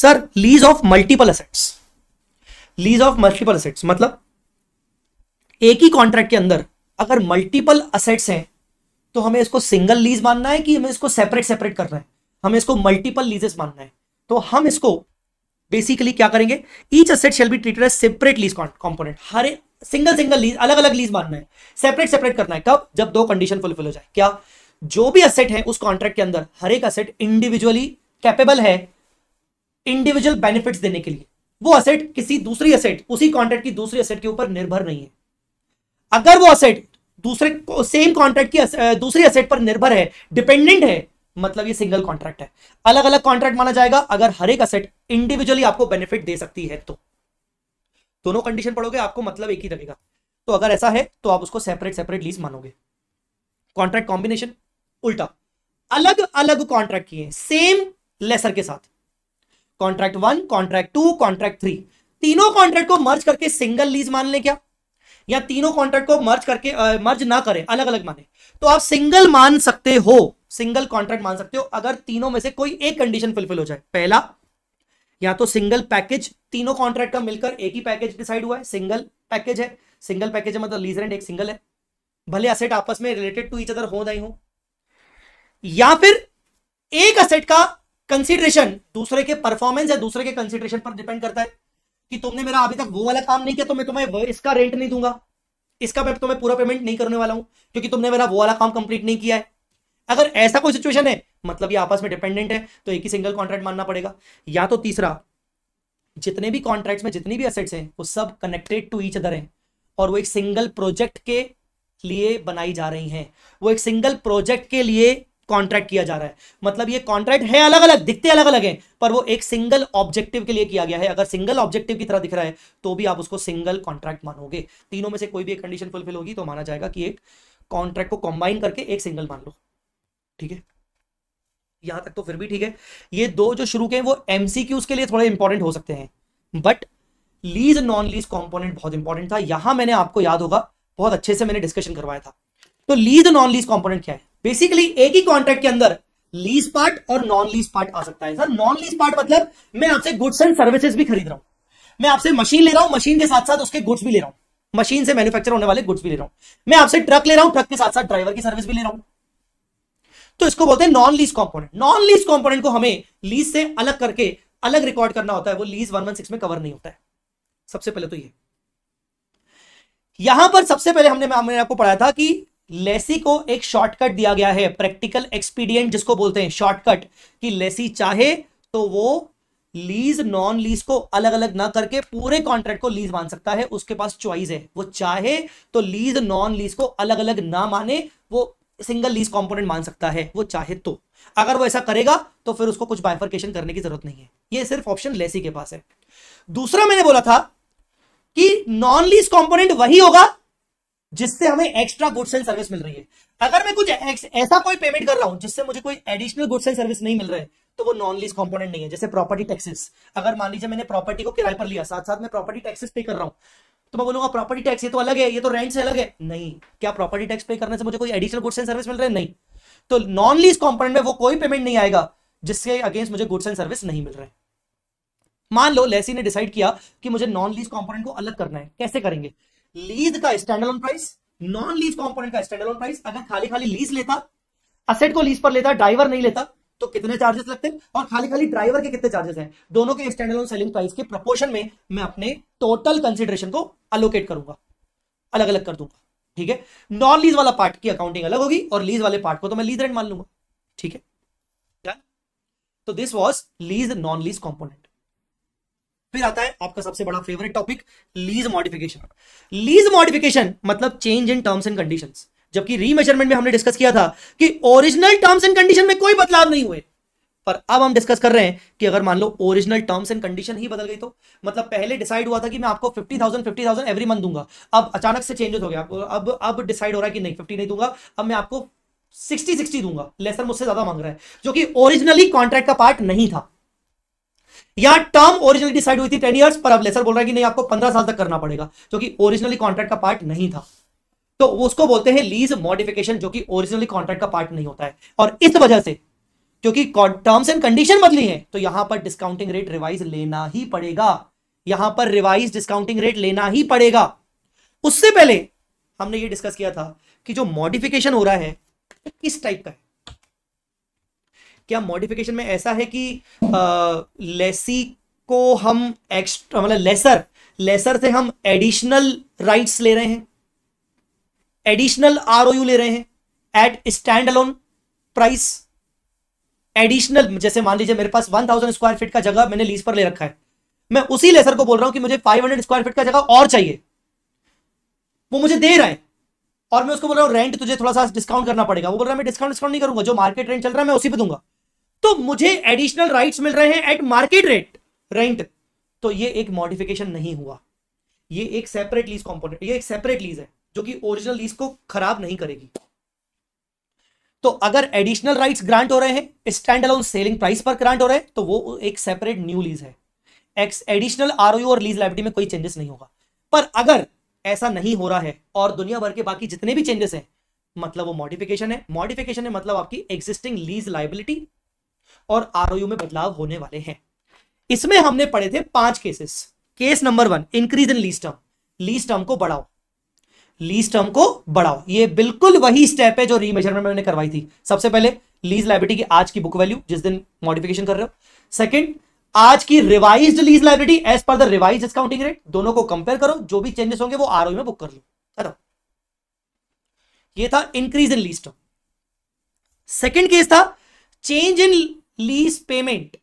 sir lease of multiple assets lease of multiple assets मतलब एक ही कॉन्ट्रैक्ट के अंदर अगर मल्टीपल असेट्स हैं तो हमें इसको सिंगल लीज मानना है कि हमें इसको सेपरेट सेपरेट करना है हमें इसको मल्टीपल लीजेस मानना है तो हम इसको बेसिकली क्या करेंगे each asset shall be treated as separate lease component हर सिंगल सिंगल लीज अलग अलग लीज मानना है सेपरेट सेपरेट करना है कब जब दो कंडीशन फुलफिल हो जाए क्या जो भी असेट है उस कॉन्ट्रैक्ट के अंदर हर एक असेट इंडिविजुअली कैपेबल है इंडिविजुअल बेनिफिट्स देने के लिए वो असेट किसी दूसरी असेट उसी कॉन्ट्रैक्ट की दूसरी असेट के ऊपर निर्भर नहीं है अगर वो असेट दूसरे सेम कॉन्ट्रैक्ट की दूसरी असेट पर निर्भर है डिपेंडेंट है मतलब ये सिंगल कॉन्ट्रैक्ट है अलग अलग कॉन्ट्रैक्ट माना जाएगा अगर हर एक असेट इंडिविजुअली आपको बेनिफिट दे सकती है तो दोनों कंडीशन पढ़ोगे आपको मतलब एक ही लगेगा तो अगर ऐसा है तो आप उसको सेपरेट सेपरेट लीज मानोगे कॉन्ट्रैक्ट कॉम्बिनेशन उल्टा अलग अलग कॉन्ट्रैक्ट किए सेम लेसर के साथ contract one contract two contract three तीनों कॉन्ट्रैक्ट को मर्ज करके सिंगल लीज मान ले क्या या तीनों कॉन्ट्रैक्ट को मर्ज करके मर्ज ना करें अलग अलग माने तो आप सिंगल मान सकते हो सिंगल कॉन्ट्रैक्ट मान सकते हो अगर तीनों में से कोई एक कंडीशन फुलफिल हो जाए पहला या तो सिंगल पैकेज तीनों कॉन्ट्रैक्ट का मिलकर एक ही पैकेज डिसाइड हुआ है सिंगल पैकेज है सिंगल पैकेज मतलब लीज रेंट एक सिंगल है भले असेट आपस में रिलेटेड टू इच अदर हो नहीं हो या फिर एक असेट का कंसिडरेशन दूसरे के परफॉर्मेंस या दूसरे के कंसिडरेशन पर डिपेंड करता है कि तुमने मेरा अभी तक वो वाला काम नहीं किया तो मैं तुम्हें इसका रेंट नहीं दूंगा इसका मैं तुम्हें तो पूरा पेमेंट नहीं करने वाला हूं क्योंकि तुमने मेरा वो वाला काम कंप्लीट नहीं किया है अगर ऐसा कोई सिचुएशन है मतलब ये आपस में डिपेंडेंट है तो एक ही सिंगल कॉन्ट्रैक्ट मानना पड़ेगा या तो तीसरा जितने भी कॉन्ट्रैक्ट में जितनी भी असेट्स हैं वो सब कनेक्टेड टू ईच अदर हैं और वो एक सिंगल प्रोजेक्ट के लिए बनाई जा रही हैं वो एक सिंगल प्रोजेक्ट के लिए कॉन्ट्रैक्ट किया जा रहा है मतलब ये कॉन्ट्रैक्ट है अलग अलग दिखते अलग अलग हैं पर वो एक सिंगल ऑब्जेक्टिव के लिए किया गया है अगर सिंगल ऑब्जेक्टिव की तरह दिख रहा है तो भी आप उसको सिंगल कॉन्ट्रैक्ट मानोगे तीनों में से कोई भी एक कंडीशन फुलफिल होगी तो माना जाएगा कि एक कॉन्ट्रैक्ट को कॉम्बाइन करके एक सिंगल मान लो ठीक है यहां तक तो फिर भी ठीक है ये दो जो शुरू के वो वो एमसीक्यूज के लिए थोड़े इंपॉर्टेंट हो सकते हैं but lease non lease component बहुत इंपॉर्टेंट था यहां मैंने आपको याद होगा बहुत अच्छे से मैंने डिस्कशन करवाया था तो लीज नॉन लीज कॉम्पोनेंट क्या है बेसिकली एक ही कॉन्ट्रैक्ट के अंदर लीज पार्ट और नॉन लीज पार्ट आ सकता है सर नॉन लीज पार्ट मतलब मैं आपसे गुड्स एंड सर्विसेज भी खरीद रहा हूं मैं आपसे मशीन ले रहा हूं मशीन के साथ साथ उसके गुड्स भी ले रहा हूं मशीन से मैन्युफैक्चर होने वाले गुड्स भी ले रहा हूं मैं आपसे ट्रक ले रहा हूं ट्रक के साथ साथ ड्राइवर की सर्विस भी ले रहा हूं तो इसको बोलते हैं non lease component non lease component को हमें लीज से अलग करके अलग रिकॉर्ड करना होता है वो लीज 116 में कवर नहीं होता है सबसे पहले तो ये यहां पर सबसे पहले हमने हमने आपको पढ़ाया था कि लेसी को एक शॉर्टकट दिया गया है प्रैक्टिकल एक्सपीडियंट जिसको बोलते हैं शॉर्टकट कि लेसी चाहे तो वो लीज नॉन लीज को अलग अलग ना करके पूरे कॉन्ट्रैक्ट को लीज मान सकता है उसके पास चॉइस है वो चाहे तो लीज नॉन लीज को अलग अलग ना माने वो सिंगल लीज कंपोनेंट मान सकता है वो चाहे तो अगर वो ऐसा करेगा तो फिर उसको कुछ बाइफर्केशन करने की जरूरत नहीं है ये सिर्फ ऑप्शन लेसी के पास है दूसरा मैंने बोला था कि नॉन लीज कॉम्पोनेंट वही होगा जिससे हमें एक्स्ट्रा गुड्स एंड सर्विस मिल रही है अगर मैं कुछ ऐसा कोई पेमेंट कर रहा हूं जिससे मुझे कोई एडिशनल गुड्स एंड सर्विस नहीं मिल रहा है तो वो नॉन लीज कॉम्पोनेंट नहीं है जैसे प्रॉपर्टी टैक्सेस अगर मान लीजिए मैंने प्रॉपर्टी को किराए पर लिया साथ साथ मैं प्रॉपर्टी टैक्सेस पे कर रहा हूं तो मैं बोलूंगा प्रॉपर्टी टैक्स ये तो अलग है ये तो रेंट से अलग है नहीं क्या प्रॉपर्टी टैक्स पे करने से मुझे कोई एडिशनल गुड्स एंड सर्विस मिल रहा है नहीं तो नॉन लीज कॉम्पोनेंट में वो कोई पेमेंट नहीं आएगा जिसके अगेंस्ट मुझे गुड्स एंड सर्विस नहीं मिल रहा है मान लो लेसी ने डिसाइड किया कि मुझे नॉन लीज कॉम्पोनेंट को अलग करना है कैसे करेंगे लीज का standalone price non lease component का स्टैंडर्डन प्राइस अगर खाली खाली लीज लेता असेट को लीज पर लेता ड्राइवर नहीं लेता तो कितने चार्जेस लगते हैं और खाली खाली ड्राइवर के कितने चार्जेस हैं दोनों के स्टैंडर्डन सेलिंग प्राइस के प्रपोर्शन में मैं अपने टोटल कंसिडरेशन को अलोकेट करूंगा अलग अलग कर दूंगा ठीक है नॉन लीज वाला पार्ट की अकाउंटिंग अलग होगी और लीज वाले पार्ट को तो मैं लीज रेंट मान लूंगा ठीक है तो this was lease non lease component फिर आता है आपका सबसे बड़ा favourite topic lease modification lease modification मतलब change in terms and condition जबकि रीमेजरमेंट में हमने डिस्कस किया था कि ओरिजिनल टर्म्स एंड कंडीशन में कोई बदलाव नहीं हुए पर अब हम डिस्कस कर रहे हैं कि अगर मान लो ओरिजिनल टर्म्स एंड कंडीशन ही बदल गई तो मतलब पहले डिसाइड हुआ था कि मैं आपको 50,000 50,000 एवरी मंथ दूंगा अब अचानक से चेंजेस हो गया अब अब डिसाइड हो रहा है कि नहीं 50 नहीं दूंगा अब मैं आपको 60 60 दूंगा लेसर मुझसे ज्यादा मांग रहा है जो कि ओरिजिनली कॉन्ट्रैक्ट का पार्ट नहीं था यहाँ टर्म ओरिजिनली डिसाइड हुई थी टेन ईयर्स पर अब लेसर बोल रहा है कि नहीं आपको पंद्रह साल तक करना पड़ेगा जो कि ओरिजिनली कॉन्ट्रैक्ट का पार्ट नहीं था तो उसको बोलते हैं लीज मॉडिफिकेशन जो कि ओरिजिनली कॉन्ट्रैक्ट का पार्ट नहीं होता है और इस वजह से क्योंकि टर्म्स एंड कंडीशन बदली है तो यहां पर डिस्काउंटिंग रेट रिवाइज लेना ही पड़ेगा यहां पर रिवाइज डिस्काउंटिंग रेट लेना ही पड़ेगा उससे पहले हमने ये डिस्कस किया था कि जो मॉडिफिकेशन हो रहा है किस टाइप का है क्या मॉडिफिकेशन में ऐसा है कि लेसी को हम एक्स्ट्रा मतलब लेसर लेसर से हम एडिशनल राइट्स ले रहे हैं एडिशनल आरओयू ले रहे हैं at standalone price additional जैसे मान लीजिए मेरे पास 1000 स्क्वायर फीट का जगह मैंने लीज पर ले रखा है मैं उसी लेसर को बोल रहा हूं कि मुझे 500 स्क्वायर फीट का जगह और चाहिए वो मुझे दे रहा है और मैं उसको बोल रहा हूं रेंट तुझे थोड़ा सा डिस्काउंट करना पड़ेगा वो बोल रहा है मैं डिस्काउंट डिस्काउंट नहीं करूंगा जो मार्केट रेंट चल रहा है मैं उसी पर दूंगा तो मुझे एडिशनल राइट्स मिल रहे हैं एट मार्केट रेट रेंट तो ये एक मॉडिफिकेशन नहीं हुआ ये एक सेपरेट लीज कॉम्पोनेट ये एक सेपरेट लीज है जो कि ओरिजिनल लीज को खराब नहीं करेगी तो अगर एडिशनल राइट्स ग्रांट हो रहे हैं स्टैंड अलोन सेलिंग प्राइस पर ग्रांट हो रहे हैं तो वो एक सेपरेट न्यू लीज है एक्स एडिशनल आर और लीज लाइबिलिटी में कोई चेंजेस नहीं होगा पर अगर ऐसा नहीं हो रहा है और दुनिया भर के बाकी जितने भी चेंजेस हैं मतलब वो मॉडिफिकेशन है मॉडिफिकेशन है मतलब आपकी एग्जिस्टिंग लीज लाइबिलिटी और आर में बदलाव होने वाले हैं इसमें हमने पढ़े थे पांच cases case number one increase in lease term lease term को बढ़ाओ लीज टर्म को बढ़ाओ ये बिल्कुल वही स्टेप है जो रीमेजरमेंट मैंने करवाई थी सबसे पहले लीज लाइब्रेटी की आज की बुक वैल्यू जिस दिन मॉडिफिकेशन कर रहे हो सेकंड आज की revised lease liability as per the revise discounting rate दोनों को कंपेयर करो जो भी चेंजेस होंगे वो आर में बुक कर लो खत्म ये था increase in lease term second case था change in lease payment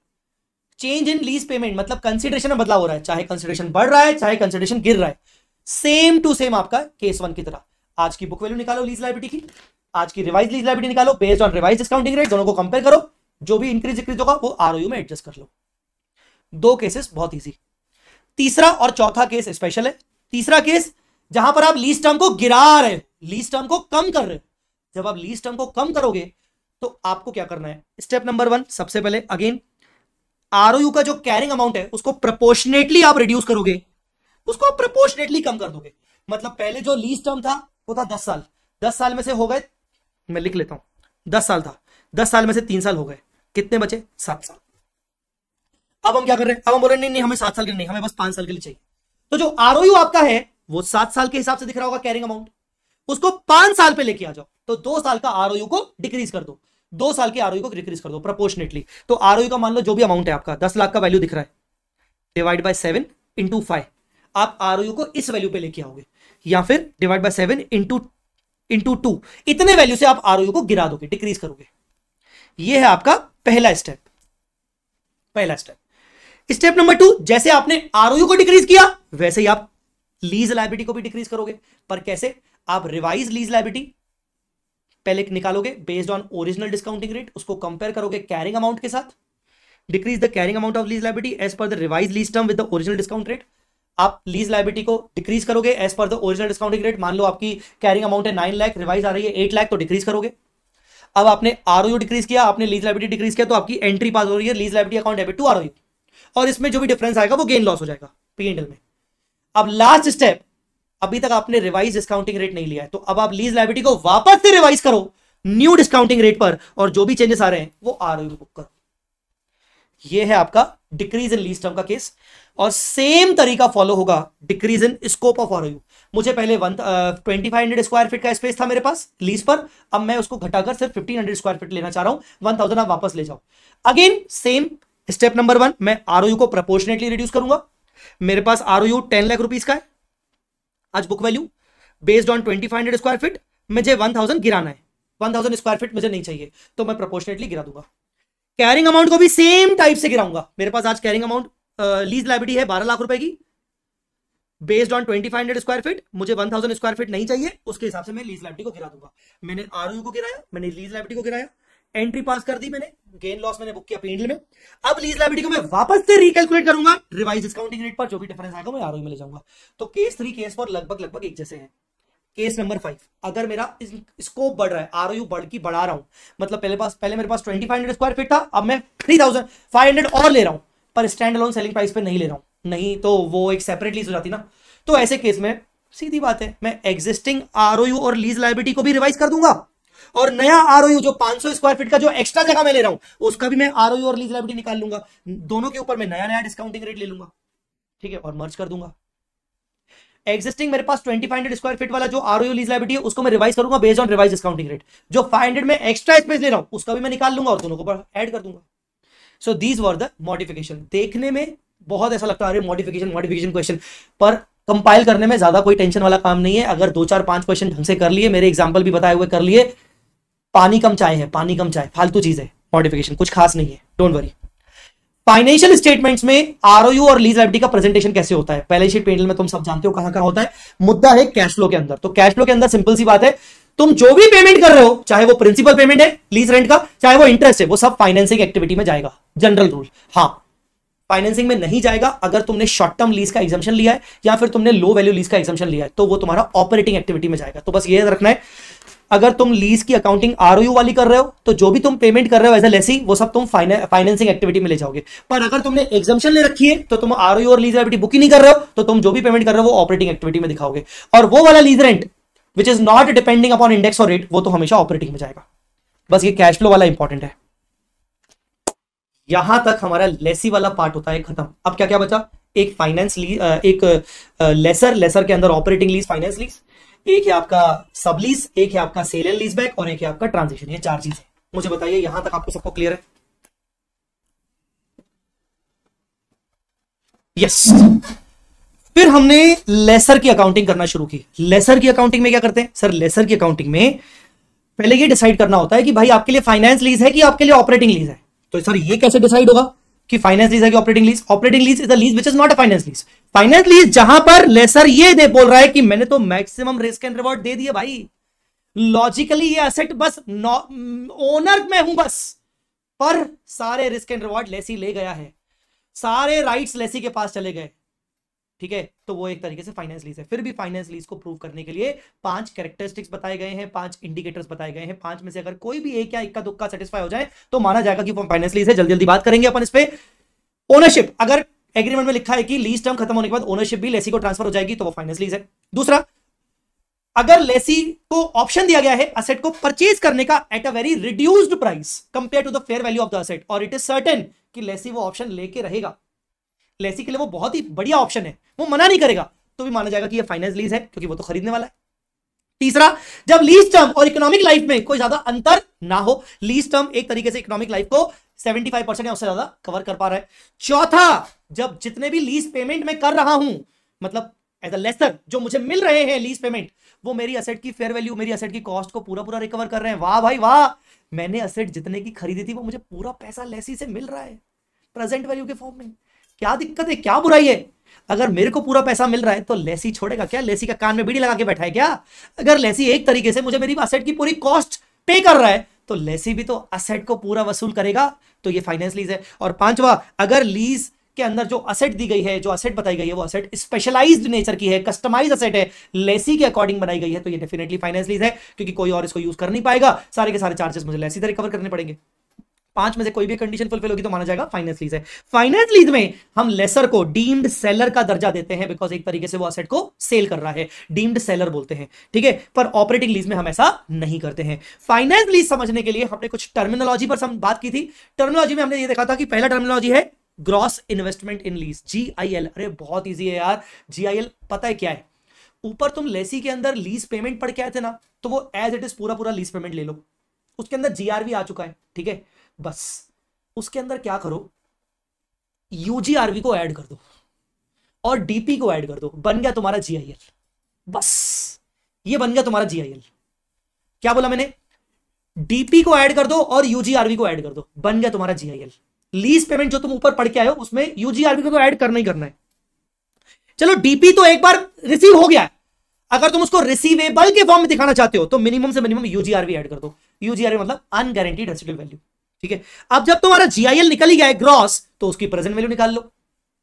change in lease payment मतलब कंसिडरेशन में बदलाव हो रहा है चाहे कंसिडरेशन बढ़ रहा है चाहे कंसिडरेशन गिर रहा है सेम टू सेम आपका केस वन की तरह आज की बुक वैल्यू निकालो लीज लाइब्रिटी की आज की रिवाइज लीज लाइब्रिटी निकालो based on revise discounting rate दोनों को कंपेयर करो जो भी इंक्रीज इंक्रीज होगा वो आर में एडजस्ट कर लो दो केसेस बहुत ईजी तीसरा और चौथा केस स्पेशल है तीसरा केस जहां पर आप लीज टर्म को गिरा रहे लीज टर्म को कम कर रहे जब आप लीज टर्म को कम करोगे तो आपको क्या करना है स्टेप नंबर वन सबसे पहले अगेन आर का जो कैरिंग अमाउंट है उसको प्रपोर्शनेटली आप रिड्यूस करोगे उसको आप प्रपोर्शनेटली कम कर दोगे मतलब पहले जो लीज टर्म था वो था दस साल दस साल में से हो गए मैं लिख लेता हूं दस साल था दस साल में से तीन साल हो गए कितने बचे सात साल अब हम क्या कर रहे हैं अब हम बोल रहे हैं नहीं नहीं हमें सात साल के नहीं हमें बस पांच साल के लिए चाहिए तो जो आर आपका है वो सात साल के हिसाब से दिख रहा होगा कैरिंग अमाउंट उसको पांच साल पे लेके आ जाओ तो दो साल का आर को डिक्रीज कर दो दो साल के आरओई को डिक्रीज कर दो प्रपोर्शनेटली तो आरओई का मान लो जो भी अमाउंट है आपका दस लाख का वैल्यू दिख रहा है divide by seven into five आप आरओयू को इस वैल्यू पे लेके आओगे या फिर divide by seven into into two इतने वैल्यू से आप आरओयू को गिरा दोगे डिक्रीज करोगे ये है आपका पहला स्टेप पहला स्टेप स्टेप नंबर टू जैसे आपने आरओयू को डिक्रीज किया वैसे ही आप लीज लाइबिलिटी को भी डिक्रीज करोगे पर कैसे आप रिवाइज लीज लाइबिलिटी पहले निकालोगे based on original discounting rate उसको कंपेयर करोगे कैरिंग अमाउंट के साथ decrease the carrying amount of lease liability as per the revise lease term with original discount rate आप लीज लाइबिलिटी को डिक्रीज करोगे as per the original discounting rate मान लो आपकी कैरिंग अमाउंट है नाइन लाख रिवाइज आ रही है एट लाख तो डिक्रीज करोगे अब आपने आर डिक्रीज किया आपने लीज लाइबिलिटी डिक्रीज किया तो आपकी एंट्री पास हो रही है lease liability account debit to R और इसमें जो भी डिफरेंस आएगा वो गेन लॉस हो जाएगा पी में अब लास्ट स्टेप अभी तक आपने रिवाइज डिस्काउंटिंग रेट नहीं लिया है तो अब आप लीज लाइबिलिटी को वापस से रिवाइज करो न्यू डिस्काउंटिंग रेट पर और जो भी चेंजेस आ रहे हैं वो आर बुक करो ये है आपका डिक्रीज इन लीज टर्म का केस और सेम तरीका फॉलो होगा decrease in scope of R मुझे पहले one twenty five hundred square feet का स्पेस था मेरे पास लीज पर अब मैं उसको घटाकर सिर्फ फिफ्टीन हंड्रेड स्क्वायर फीट लेना चाह रहा हूं वन थाउजेंड आप वापस ले जाओ again same step number one मैं आर को प्रपोर्शनेटली रिड्यूस करूंगा मेरे पास R O U ten lakh rupees का है आज book value based on twenty five hundred square feet मुझे वन थाउजेंड गिराना है वन थाउजेंड स्क्वायर फीट मुझे नहीं चाहिए तो मैं प्रोपोर्शनेटली गिरा दूंगा कैरिंग अमाउंट को भी सेम टाइप से गिराऊंगा मेरे पास आज कैरिंग अमाउंट लीज लाइब्रेटी है बारह लाख रुपए की based on twenty five hundred square feet मुझे वन थाउजेंड स्क्वायर फीट नहीं चाहिए उसके हिसाब से मैं लीज लाइब्रेटी को गिरा दूंगा मैंने आर को गिराया मैंने लीज लाइब्रेटी को गिराया एंट्री पास कर दी मैंने गेन लॉस मैंने बुक किया पीडल में अब लीज लाइबिलिटी को मैं वापस से रिकैलकुलेट करूंगा रिवाइज डिस्काउंटिंग रेट पर जो भी डिफरेंस आएगा मैं आरओई में ले जाऊंगा तो केस थ्री केस फोर लगभग लगभग एक जैसे हैं केस नंबर फाइव अगर मेरा स्कोप बढ़ रहा है आरओयू बढ़ की बढ़ा रहा हूं मतलब पहले पास पहले मेरे पास twenty five hundred square feet था अब मैं थ्री थाउजेंड फाइव हंड्रेड और ले रहा हूं पर स्टैंड अलोन सेलिंग प्राइस पे नहीं ले रहा हूं नहीं तो वो एक सेपरेट लीज हो जाती ना तो ऐसे केस में सीधी बात है मैं एग्जिस्टिंग आरओयू और लीज लाइब्रेटी को भी रिवाइज कर दूंगा और नया आर जो 500 स्क्वायर फीट का जो एक्स्ट्रा जगह मैं ले रहा हूं उसका भी मैं आर और लीज लाइबिलिटी निकाल लूंगा दोनों के ऊपर मैं नया नया डिस्काउंटिंग रेट ले लूंगा ठीक है और मर्ज कर दूंगा एक्जिस्टिंग मेरे पास 2500 स्क्वायर फीट वाला जो आर लीज लाइबिलिटी है उसको मैं रिवाइज करूंगा based on revise discounting rate जो 500 में एक्स्ट्रा स्पेस ले रहा हूं उसका भी मैं निकाल लूंगा और दोनों को एड कर दूंगा so these were the modification देखने में बहुत ऐसा लगता है अरे मॉडिफिकेशन मॉडिफिकेशन क्वेश्चन पर कंपाइल करने में ज्यादा कोई टेंशन वाला काम नहीं है अगर दो चार पांच क्वेश्चन ढंग से कर लिए मेरे एग्जांपल भी बताए हुए कर लिए पानी कम चाय है पानी कम चाय फालतू चीज है मॉडिफिकेशन कुछ खास नहीं है डोंट वरी फाइनेंशियल स्टेटमेंट्स में आर और लीज लाइबिलिटी का प्रेजेंटेशन कैसे होता है पहले शीट पेंडल में तुम सब जानते हो कहां कहां होता है मुद्दा है कैश फ्लो के अंदर तो कैश फ्लो के अंदर सिंपल सी बात है तुम जो भी पेमेंट कर रहे हो चाहे वो प्रिंसिपल पेमेंट है लीज रेंट का चाहे वो इंटरेस्ट है वो सब फाइनेंसिंग एक्टिविटी में जाएगा जनरल रूल हाँ फाइनेंसिंग में नहीं जाएगा अगर तुमने शॉर्ट टर्म लीज का एग्जामेशन लिया है या फिर तुमने लो वैल्यू लीज का एग्जामेशन लिया है तो वो तुम्हारा ऑपरेटिंग एक्टिविटी में जाएगा तो बस ये रखना है अगर तुम लीज की अकाउंटिंग आरओयू वाली कर रहे हो तो जो भी तुम पेमेंट कर रहे हो एज ए लेसी वो सब तुम फाइनेंसिंग एक्टिविटी में ले जाओगे पर अगर तुमने एग्जामेशन ले रखी है तो तुम आरओयू और लीज एक्टिविटी बुक ही नहीं कर रहे हो तो तुम जो भी पेमेंट कर रहे हो वो ऑपरेटिंग एक्टिविटी में दिखाओगे और वो वाला lease rent which is not depending upon index और रेट वो तो हमेशा ऑपरेटिंग में जाएगा बस ये कैश फ्लो वाला इंपॉर्टेंट है यहां तक हमारा लेसी वाला पार्ट होता है खत्म अब क्या क्या बचा एक फाइनेंस लीज एक लेसर लेसर के अंदर ऑपरेटिंग लीज फाइनेंस लीज एक है आपका सबलीस एक है आपका सेल एंड लीज बैक और एक है आपका ट्रांजेक्शन ये चार चीज है मुझे बताइए यहां तक आपको सबको क्लियर है यस फिर हमने लेसर की अकाउंटिंग करना शुरू की लेसर की अकाउंटिंग में क्या करते हैं सर लेसर की अकाउंटिंग में पहले ये डिसाइड करना होता है कि भाई आपके लिए फाइनेंस लीज है कि आपके लिए ऑपरेटिंग लीज है तो सर ये कैसे डिसाइड होगा कि फाइनेंस लीज है कि operating lease operating lease is a lease which is not a finance lease finance lease जहां पर लेसर ये दे बोल रहा है कि मैंने तो मैक्सिमम रिस्क एंड रिवॉर्ड दे दिया भाई लॉजिकली ये एसेट बस ओनर में हूं बस पर सारे रिस्क एंड रिवॉर्ड लेसी ले गया है सारे राइट्स लेसी के पास चले गए ठीक है तो वो एक तरीके से फाइनेंस लीज है फिर भी फाइनेंस लीज को प्रूव करने के लिए पांच कैरेक्टरिस्टिक्स बताए गए हैं पांच इंडिकेटर्स बताए गए हैं पांच में से अगर कोई भी एक या इक्का दुक्का सेटिस्फाई हो जाए तो माना जाएगा कि फाइनेंस लीज है जल्दी जल्दी बात करेंगे अपन इस पर ओनरशिप अगर एग्रीमेंट में लिखा है कि लीज टर्म खत्म होने के बाद ओनरशिप भी लेसी को ट्रांसफर हो जाएगी तो वो फाइनेंस लीज है दूसरा अगर लेसी को ऑप्शन दिया गया है असेट को परचेज करने का at a very reduced price compare to the fair value of the asset और इट इज सर्टेन कि लेसी वो ऑप्शन लेके रहेगा लेसी के लिए वो बहुत ही बढ़िया ऑप्शन है वो मना नहीं करेगा तो भी माना जाएगा कि ये फाइनेंस लीज है क्योंकि वो तो खरीदने वाला है तीसरा जब लीज टर्म और इकोनॉमिक लाइफ में कोई ज्यादा अंतर ना हो लीज टर्म एक तरीके से इकोनॉमिक लाइफ को 75 परसेंट या उससे ज्यादा कवर कर पा रहा है चौथा जब जितने भी लीज पेमेंट मैं कर रहा हूं मतलब एज अ लेसर जो मुझे मिल रहे हैं लीज पेमेंट वो मेरी असेट की फेयर वैल्यू मेरी असेट की कॉस्ट को पूरा पूरा रिकवर कर रहे हैं वाह भाई वाह मैंने असेट जितने की खरीदी थी वो मुझे पूरा पैसा लेसी से मिल रहा है प्रेजेंट वैल्यू के फॉर्म में क्या दिक्कत है क्या बुराई है अगर मेरे को पूरा पैसा मिल रहा है तो लेसी छोड़ेगा क्या लेसी का कान में बीड़ी लगा के बैठा है क्या अगर लेसी एक तरीके से मुझे मेरी असेट की पूरी कॉस्ट पे कर रहा है तो लेसी भी तो असेट को पूरा वसूल करेगा तो ये फाइनेंस लीज है और पांचवा अगर लीज के अंदर जो असेट दी गई है जो असेट बताई गई है वो असेट स्पेशलाइज्ड नेचर की है कस्टमाइज असेट है लेसी के अकॉर्डिंग बनाई गई है तो ये डेफिनेटली फाइनेंस लीज है क्योंकि कोई और इसको यूज कर नहीं पाएगा सारे के सारे चार्जेस मुझे लेसी से रिकवर करने पड़ेंगे पांच में से कोई भी कंडीशन फुलफिल होगी तो माना जाएगा फाइनेंस लीज है फाइनेंस लीज में हम लेसर को डीम्ड सेलर का दर्जा देते हैं बिकॉज एक तरीके से वो असेट को सेल कर रहा है डीम्ड सेलर बोलते हैं ठीक है पर ऑपरेटिंग लीज में हम ऐसा नहीं करते हैं फाइनेंस लीज समझने के लिए हमने कुछ टर्मिनोलॉजी पर बात की थी टर्मिनोलॉजी में हमने ये देखा था कि पहला टर्मिनोलॉजी है gross investment in lease G I L अरे बहुत ईजी है यार जी आई एल पता है क्या है ऊपर तुम लेसी के अंदर लीज पेमेंट पढ़ के आए थे ना तो वो एज इट इज पूरा पूरा लीज पेमेंट ले लो उसके अंदर जीआरवी आ चुका है ठीक है बस उसके अंदर क्या करो यूजीआरवी को ऐड कर दो और डीपी को ऐड कर दो बन गया तुम्हारा जीआईएल बस ये बन गया तुम्हारा जीआईएल क्या बोला मैंने डीपी को ऐड कर दो और यूजीआरवी को ऐड कर दो बन गया तुम्हारा जीआईएल लीज पेमेंट जो तुम ऊपर पढ़ के आयो उसमें यूजीआरवी को तो ऐड करना ही करना है चलो डीपी तो एक बार रिसीव हो गया अगर तुम उसको रिसीवेबल के फॉर्म में दिखाना चाहते हो तो मिनिमम से मिनिमम यूजीआरवी ऐड कर दो यूजीआरवी मतलब अनगारंटीड वैल्यू ठीक है अब जब तुम्हारा जीआईएल निकल ही गया ग्रॉस तो उसकी प्रेजेंट वैल्यू निकाल लो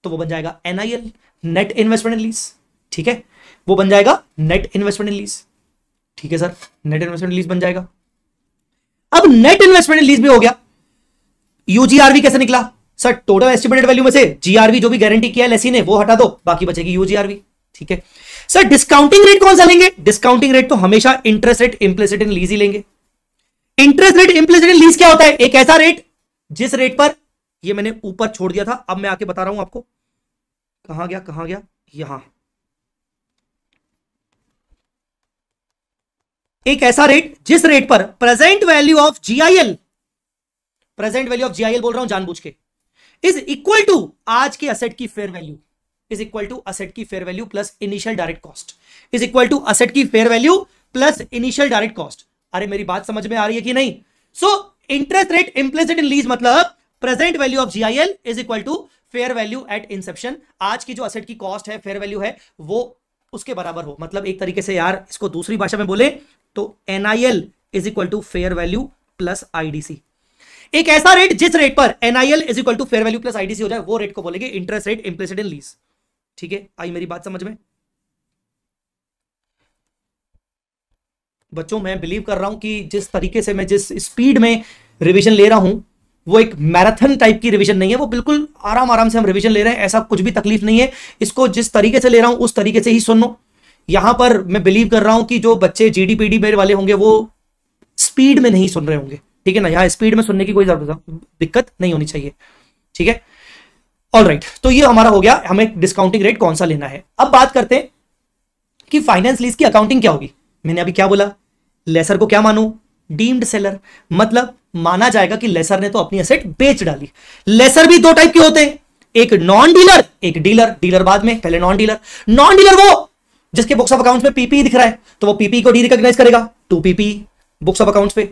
तो वो बन जाएगा एनआईएल नेट इन्वेस्टमेंट लीज ठीक है वो बन जाएगा नेट इन्वेस्टमेंट लीज ठीक है सर नेट इन्वेस्टमेंट लीज बन जाएगा अब नेट इन्वेस्टमेंट लीज भी हो गया यूजीआरवी कैसे निकला सर टोटल एस्टिमेटेड वैल्यू में से जीआरवी जो भी गारंटी किया एलएसी ने वो हटा दो बाकी बचेगी यूजीआरवी ठीक है सर डिस्काउंटिंग रेट कौन सा लेंगे डिस्काउंटिंग रेट तो हमेशा interest rate implicit in lease ही लेंगे इंटरेस्ट रेट इम्प्लिसिट लीज क्या होता है एक ऐसा रेट जिस रेट पर ये मैंने ऊपर छोड़ दिया था अब मैं आके बता रहा हूं आपको कहा गया कहा गया यहां एक ऐसा रेट जिस रेट पर present value of GIL present value of GIL बोल रहा हूं जानबूझ के इज इक्वल टू आज के असेट की fair value is equal to asset की fair value plus initial direct cost is equal to asset की fair value plus initial direct cost अरे मेरी बात समझ में आ रही है कि नहीं so interest rate implicit in lease मतलब present value of GIL is equal to fair value at inception आज की जो असेट की कॉस्ट है फेयर वैल्यू है वो उसके बराबर हो मतलब एक तरीके से यार इसको दूसरी भाषा में बोले तो NIL is equal to fair value plus IDC एक ऐसा रेट जिस रेट पर NIL is equal to fair value plus IDC हो जाए वो रेट को बोलेंगे interest rate implicit in lease ठीक है आई मेरी बात समझ में बच्चों मैं बिलीव कर रहा हूं कि जिस तरीके से मैं जिस स्पीड में रिविजन ले रहा हूं वो एक मैराथन टाइप की रिवीजन नहीं है वो बिल्कुल आराम आराम से हम रिवीजन ले रहे हैं ऐसा कुछ भी तकलीफ नहीं है इसको जिस तरीके से ले रहा हूं उस तरीके से ही सुन लो यहां पर मैं बिलीव कर रहा हूं कि जो बच्चे जी डी पी डी वाले होंगे वो स्पीड में नहीं सुन रहे होंगे ठीक है ना यहाँ स्पीड में सुनने की कोई दिक्कत नहीं होनी चाहिए ठीक है ऑल राइट right, तो ये हमारा हो गया हमें डिस्काउंटिंग रेट कौन सा लेना है अब बात करते हैं कि फाइनेंस लीज की अकाउंटिंग क्या होगी मैंने अभी क्या बोला लेसर को क्या मानू डीम्ड सेलर मतलब माना जाएगा कि लेसर ने तो अपनी असेट बेच डाली लेसर भी दो टाइप के होते हैं एक नॉन डीलर एक डीलर डीलर बाद में पहले नॉन डीलर नॉन डीलर वो जिसके बुक्स ऑफ अकाउंट्स में पीपी दिख रहा है तो वो पीपी को डी रिकॉग्नाइज करेगा to PP books of accounts पे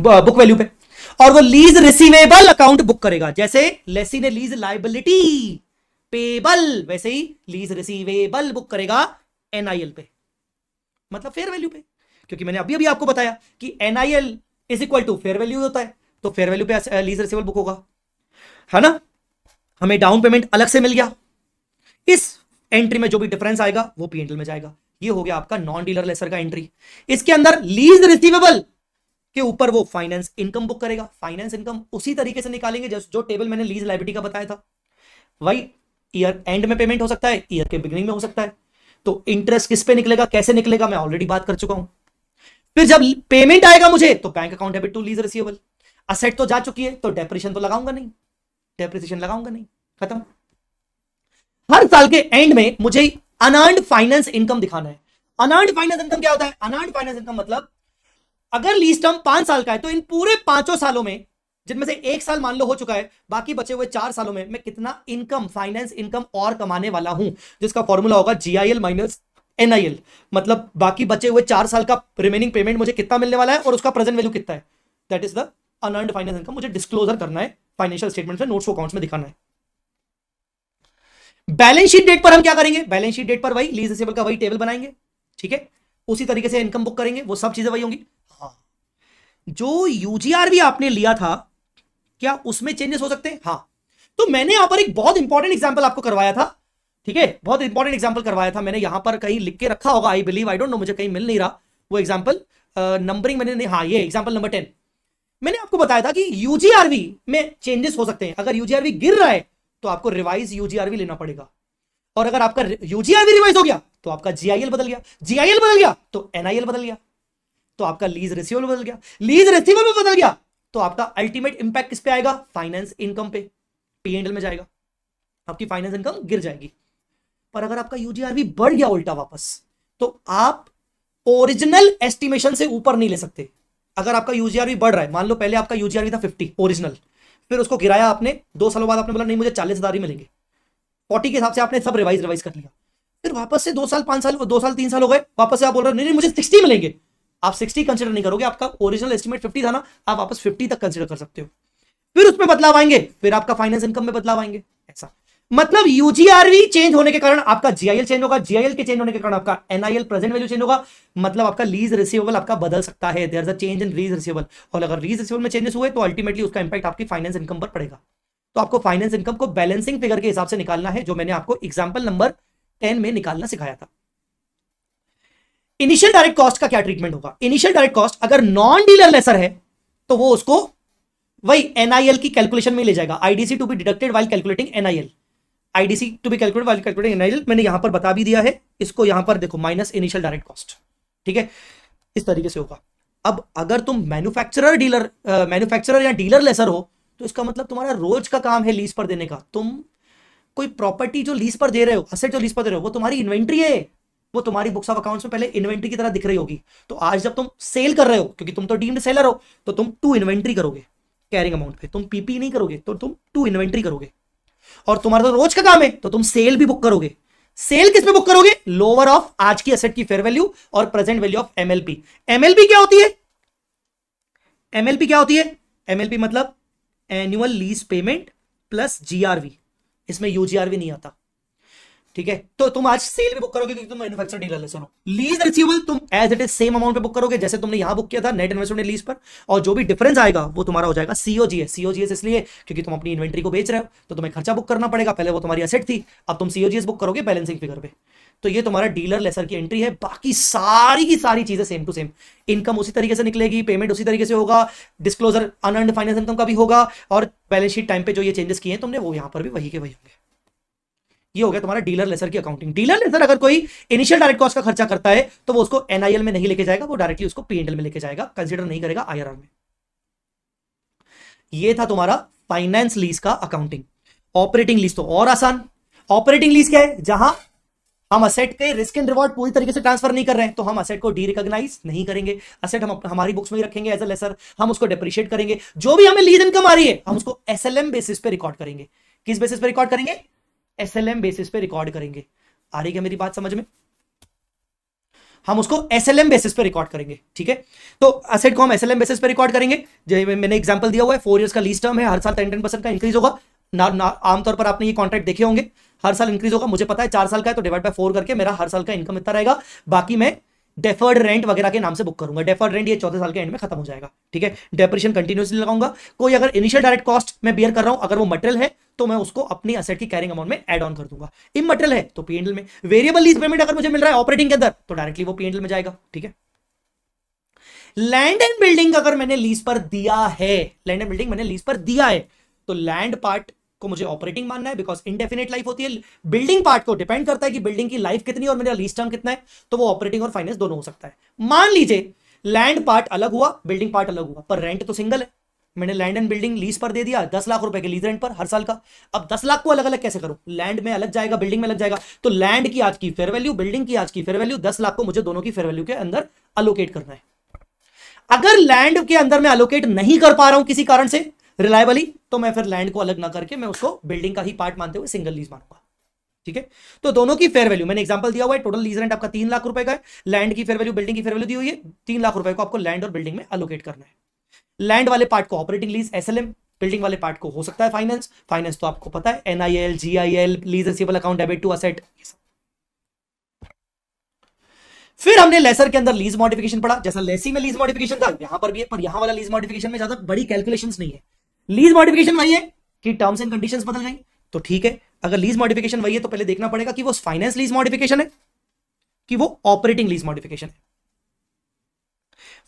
बुक वैल्यू पे और वो लीज रिसीवेबल अकाउंट बुक करेगा जैसे लेसी ने लीज लाइबिलिटी पेबल वैसे ही लीज रिसीवेबल बुक करेगा एनआईएल पे मतलब फेयर वैल्यू पे क्योंकि मैंने अभी अभी आपको बताया कि NIL is equal to fair value होता है तो फेयर वैल्यू पे लीज रिसीवल बुक होगा है ना हमें डाउन पेमेंट अलग से मिल गया इस एंट्री में जो भी डिफरेंस आएगा वो पी में जाएगा ये हो गया आपका नॉन डीलर लेसर का एंट्री इसके अंदर लीज रिसीवेबल के ऊपर वो फाइनेंस इनकम बुक करेगा फाइनेंस इनकम उसी तरीके से निकालेंगे जैसे जो टेबल मैंने लीज लाइबिलिटी का बताया था वही ईयर एंड में पेमेंट हो सकता है ईयर के बिगनिंग में हो सकता है तो इंटरेस्ट किस पे निकलेगा कैसे निकलेगा मैं ऑलरेडी बात कर चुका हूं फिर जब पेमेंट आएगा मुझे तो bank account debit to lease receivable asset तो जा चुकी है तो डेप्रेशन तो लगाऊंगा नहीं डेप्रिसिएशन लगाऊंगा नहीं खत्म हर साल के एंड में मुझे अनर्ड फाइनेंस इनकम दिखाना है अनर्ड फाइनेंस इनकम क्या होता है अनर्ड फाइनेंस इनकम मतलब अगर लीज टर्म पांच साल का है तो इन पूरे पांचों सालों में जिनमें से एक साल मान लो हो चुका है बाकी बचे हुए चार सालों में मैं कितना इनकम फाइनेंस इनकम और कमाने वाला हूं जिसका फॉर्मूला होगा जीआईएल माइनस एनआईएल मतलब बाकी बचे हुए चार साल का रिमेनिंग पेमेंट मुझे कितना मिलने वाला है और उसका प्रेजेंट वैल्यू कितना है that is the unearned finance income मुझे डिस्क्लोजर करना है फाइनेंशियल स्टेटमेंट में नोट्स को अकाउंट्स में दिखाना है बैलेंस शीट डेट पर हम क्या करेंगे बैलेंस शीट डेट पर वही लीज रिसेबल का वही टेबल बनाएंगे ठीक है उसी तरीके से इनकम बुक करेंगे वो सब चीजें वही होंगी हाँ जो यूजीआर भी आपने लिया था क्या उसमें चेंजेस हो सकते हैं हाँ तो मैंने यहां पर एक बहुत इंपॉर्टेंट एग्जाम्पल आपको करवाया था ठीक है बहुत इंपॉर्टेंट एग्जाम्पल करवाया था मैंने यहां पर कहीं लिख के रखा होगा I believe I don't know मुझे कहीं मिल नहीं रहा वो एग्जाम्पल नंबरिंग मैंने हाँ ये एग्जाम्पल नंबर टेन मैंने आपको बताया था कि यूजीआरवी में चेंजेस हो सकते हैं अगर यूजीआरवी गिर रहा है तो आपको रिवाइज यूजीआरवी लेना पड़ेगा और अगर आपका यूजीआरवी रिवाइज हो गया तो आपका जीआईएल बदल गया जीआईएल बदल गया तो एनआईएल बदल गया तो आपका लीज रिसीवल बदल गया लीज रिसीवल बदल गया तो आपका अल्टीमेट इंपैक्ट किस पे आएगा फाइनेंस इनकम पे पी एंडल में जाएगा आपकी फाइनेंस इनकम गिर जाएगी पर अगर आपका यूजीआर भी बढ़ गया उल्टा वापस तो आप ओरिजिनल एस्टिमेशन से ऊपर नहीं ले सकते अगर आपका यूजीआर भी बढ़ रहा है मान लो पहले आपका यूजीआर भी था फिफ्टी ओरिजिनल फिर उसको गिराया आपने दो सालों बाद आपने बोला नहीं मुझे चालीस हज़ार ही मिलेंगे फोर्टी के हिसाब से आपने सब रिवाइज रिवाइज कर लिया फिर वापस से दो साल पांच साल दो साल तीन साल हो गए वापस से आप बोल रहे हो नहीं नहीं मुझे सिक्सटी मिलेंगे आप सिक्सटी कंसिडर नहीं करोगे आपका ओरिजिनल एस्टिमेट फिफ्टी था ना आप वापस फिफ्टी तक कंसिडर कर सकते हो फिर उसमें बदलाव आएंगे फिर आपका फाइनेंस इनकम में बदलाव आएंगे ऐसा मतलब यूजीआरवी चेंज होने के कारण आपका जीआईएल चेंज होगा जीआईएल के चेंज होने के कारण आपका एनआईएल प्रेजेंट वैल्यू चेंज होगा मतलब आपका लीज रिसीवेबल आपका बदल सकता है there a change in lease receivable और अगर लीज रिसीवेबल में चेंजेस हुए तो अल्टीमेटली उसका इंपैक्ट आपकी फाइनेंस इनकम पर पड़ेगा तो आपको फाइनेंस इनकम को बैलेंसिंग फिगर के हिसाब से निकालना है जो मैंने आपको एग्जाम्पल नंबर टेन में निकालना सिखाया था इनिशियल डायरेक्ट कॉस्ट का क्या ट्रीटमेंट होगा इनिशियल डायरेक्ट कॉस्ट अगर नॉन डीलर लेसर है तो वो उसको वही एनआईएल की कैलकुलेशन में ले जाएगा IDC to be deducted while calculating NIL IDC to be calculate while calculating NIL मैंने यहां पर बता भी दिया है इसको यहां पर देखो माइनस इनिशियल डायरेक्ट कॉस्ट ठीक है इस तरीके से होगा अब अगर तुम मैन्युफैक्चरर डीलर मैन्युफैक्चरर या डीलर लेसर हो तो इसका मतलब तुम्हारा रोज का काम है लीज पर देने का तुम कोई प्रॉपर्टी जो लीज पर दे रहे हो असेट जो लीज पर दे रहे हो वो तुम्हारी इन्वेंट्री है वो तुम्हारी बुक्स ऑफ अकाउंट्स में पहले इन्वेंट्री की तरह दिख रही होगी तो आज जब तुम सेल कर रहे हो क्योंकि तुम तो डीम्ड सेलर हो तो तुम टू इन्वेंट्री करोगे कैरिंग अमाउंट पे तुम पीपी नहीं करोगे तो तुम टू इन्वेंट्री करोगे और तुम्हारा तो रोज का काम है तो तुम सेल भी बुक करोगे सेल किस में बुक करोगे लोअर ऑफ आज की असेट की फेयर वैल्यू और present value of MLP MLP क्या होती है एमएलपी क्या होती है एमएलपी मतलब annual lease payment plus GRV इसमें यूजीआरवी नहीं आता ठीक है तो तुम आज सेल पे बुक करोगे क्योंकि तुम मैन्युफैक्चरर डीलर लेसन हो लीज रिसीवेबल तुम as it is same amount पे बुक करोगे जैसे तुमने यहां बुक किया था नेट इन्वेस्टमेंट लीज पर और जो भी डिफरेंस आएगा वो तुम्हारा हो जाएगा सीओजीएस सीओजीएस इसलिए क्योंकि तुम अपनी इन्वेंट्री को बेच रहे हो तो तुम्हें खर्चा बुक करना पड़ेगा पहले वो तुम्हारी एसेट थी अब तुम सीओजीएस बुक करोगे बैलेंसिंग फिगर पे तो ये तुम्हारा डीलर लेसर की एंट्री है बाकी सारी की सारी चीजें सेम टू सेम इनकम उसी तरीके से निकलेगी पेमेंट उसी तरीके से होगा डिस्क्लोजर अनअर्ड फाइनेंस इनकम का भी होगा और बैलेंस शीट टाइम पे जो ये चेंजेस किए हैं तुमने वो यहां पर भी वही के वही होंगे ये हो गया तुम्हारा डीलर लेसर की अकाउंटिंग डीलर लेसर अगर कोई इनिशियल डायरेक्ट कॉस्ट का खर्चा करता है तो वो उसको एनआईएल में नहीं लेके जाएगा वो डायरेक्टली उसको पीएनएल में लेके जाएगा कंसिडर नहीं करेगा आईआरआर में ये था तुम्हारा फाइनेंस लीज का अकाउंटिंग ऑपरेटिंग लीज तो और आसान ऑपरेटिंग लीज क्या है जहां हम असेट के रिस्क एंड रिवॉर्ड पूरी तरीके से ट्रांसफर नहीं कर रहे हैं तो हम असेट को डी रिकॉग्नाइज नहीं करेंगे असेट हम हमारी बुक्स में ही रखेंगे एज अ लेसर हम उसको डिप्रिशिएट करेंगे जो भी हमें लीज इनकम आ रही है हम उसको एसएलएम बेसिस पे रिकॉर्ड करेंगे किस बेसिस पे रिकॉर्ड करेंगे एस एल एम बेसिस पे रिकॉर्ड करेंगे आ रही है मेरी बात समझ में हम उसको एस एल एम बेसिस पे रिकॉर्ड करेंगे ठीक है तो असेट को हम एस एल एम बेसिस पे रिकॉर्ड करेंगे जो मैंने एग्जाम्पल दिया हुआ है फोर ईयर्स का लीज टर्म है हर साल टेन टेन परसेंट का इंक्रीज होगा ना ना आमतौर पर आपने ये कॉन्ट्रैक्ट देखे होंगे हर साल इंक्रीज होगा मुझे पता है चार साल का है तो डिवाइड बाय फोर करके मेरा हर साल का इनकम इतना रहेगा बाकी मैं डेफर्ड रेंट वगैरह के नाम से बुक करूंगा डेफर्ड रेंट ये चौदह साल के एंड में खत्म हो जाएगा ठीक है डेप्रेशन कंटिन्यूसली लगाऊंगा कोई अगर इनिशियल डायरेक्ट कॉस्ट मैं बियर कर रहा हूं अगर वो मटेरियल है तो मैं उसको अपनी असेट की कैरिंग अमाउंट में एड ऑन कर दूंगा मटेरियल है तो पीएनएल में वेरिएबल लीज पेमेंट अगर मुझे मिल रहा है ऑपरेटिंग के अंदर तो डायरेक्टली वो पीएनएल में जाएगा ठीक है लैंड एंड बिल्डिंग अगर मैंने लीज पर दिया है लैंड एंड बिल्डिंग मैंने लीज पर दिया है तो लैंड पार्ट को मुझे ऑपरेटिंग मानना है बिकॉज इनडेफिनेट लाइफ होती है बिल्डिंग पार्ट को डिपेंड करता है कि बिल्डिंग की लाइफ कितनी और मेरा लीज टर्म कितना है तो वो ऑपरेटिंग और फाइनेंस दोनों हो सकता है मान लीजिए लैंड पार्ट अलग हुआ बिल्डिंग पार्ट अलग हुआ पर रेंट तो सिंगल है मैंने लैंड एंड बिल्डिंग लीज पर दे दिया दस लाख रुपए के लीज रेंट पर हर साल का अब दस लाख को अलग अलग कैसे करूं लैंड में अलग जाएगा बिल्डिंग में अलग जाएगा तो लैंड की आज की फेयर वैल्यू बिल्डिंग की आज की फेयर वैल्यू दस लाख को मुझे दोनों की फेयर वैल्यू के अंदर अलोकेट करना है अगर लैंड के अंदर मैं अलोकेट नहीं कर पा रहा हूं किसी कारण से रिलायबली तो मैं फिर लैंड को अलग ना करके मैं उसको बिल्डिंग का ही पार्ट मानते हुए सिंगल लीज मानूंगा ठीक है तो दोनों की फेयर वैल्यू मैंने एग्जाम्पल दिया हुआ है टोटल लीज रेंट आपका तीन लाख रुपए का है लैंड की फेयर वैल्यू बिल्डिंग की फेयर वैल्यू दी हुई है तीन लाख रुपए को आपको लैंड और बिल्डिंग में अलोकेट करना है लैंड वाले पार्ट को ऑपरेटिंग लीज एस बिल्डिंग वाले पार्ट को हो सकता है फाइनेंस फाइनेंस तो आपको पता है NIL GIL lease receivable account debit to asset फिर हमने लेसर के अंदर लीज मॉडिफिकेशन पढ़ा जैसा लेसी में लीज मॉडिफिकेशन था यहां पर भी है पर यहां वाला लीज मॉडिफिकेशन में ज्यादा बड़ी कैलकुलेशंस नहीं है लीज मॉडिफिकेशन वही है कि टर्म्स एंड कंडीशंस बदल गई तो ठीक है अगर लीज मॉडिफिकेशन वही है तो पहले देखना पड़ेगा कि वो फाइनेंस लीज मॉडिफिकेशन है कि वो ऑपरेटिंग लीज मॉडिफिकेशन है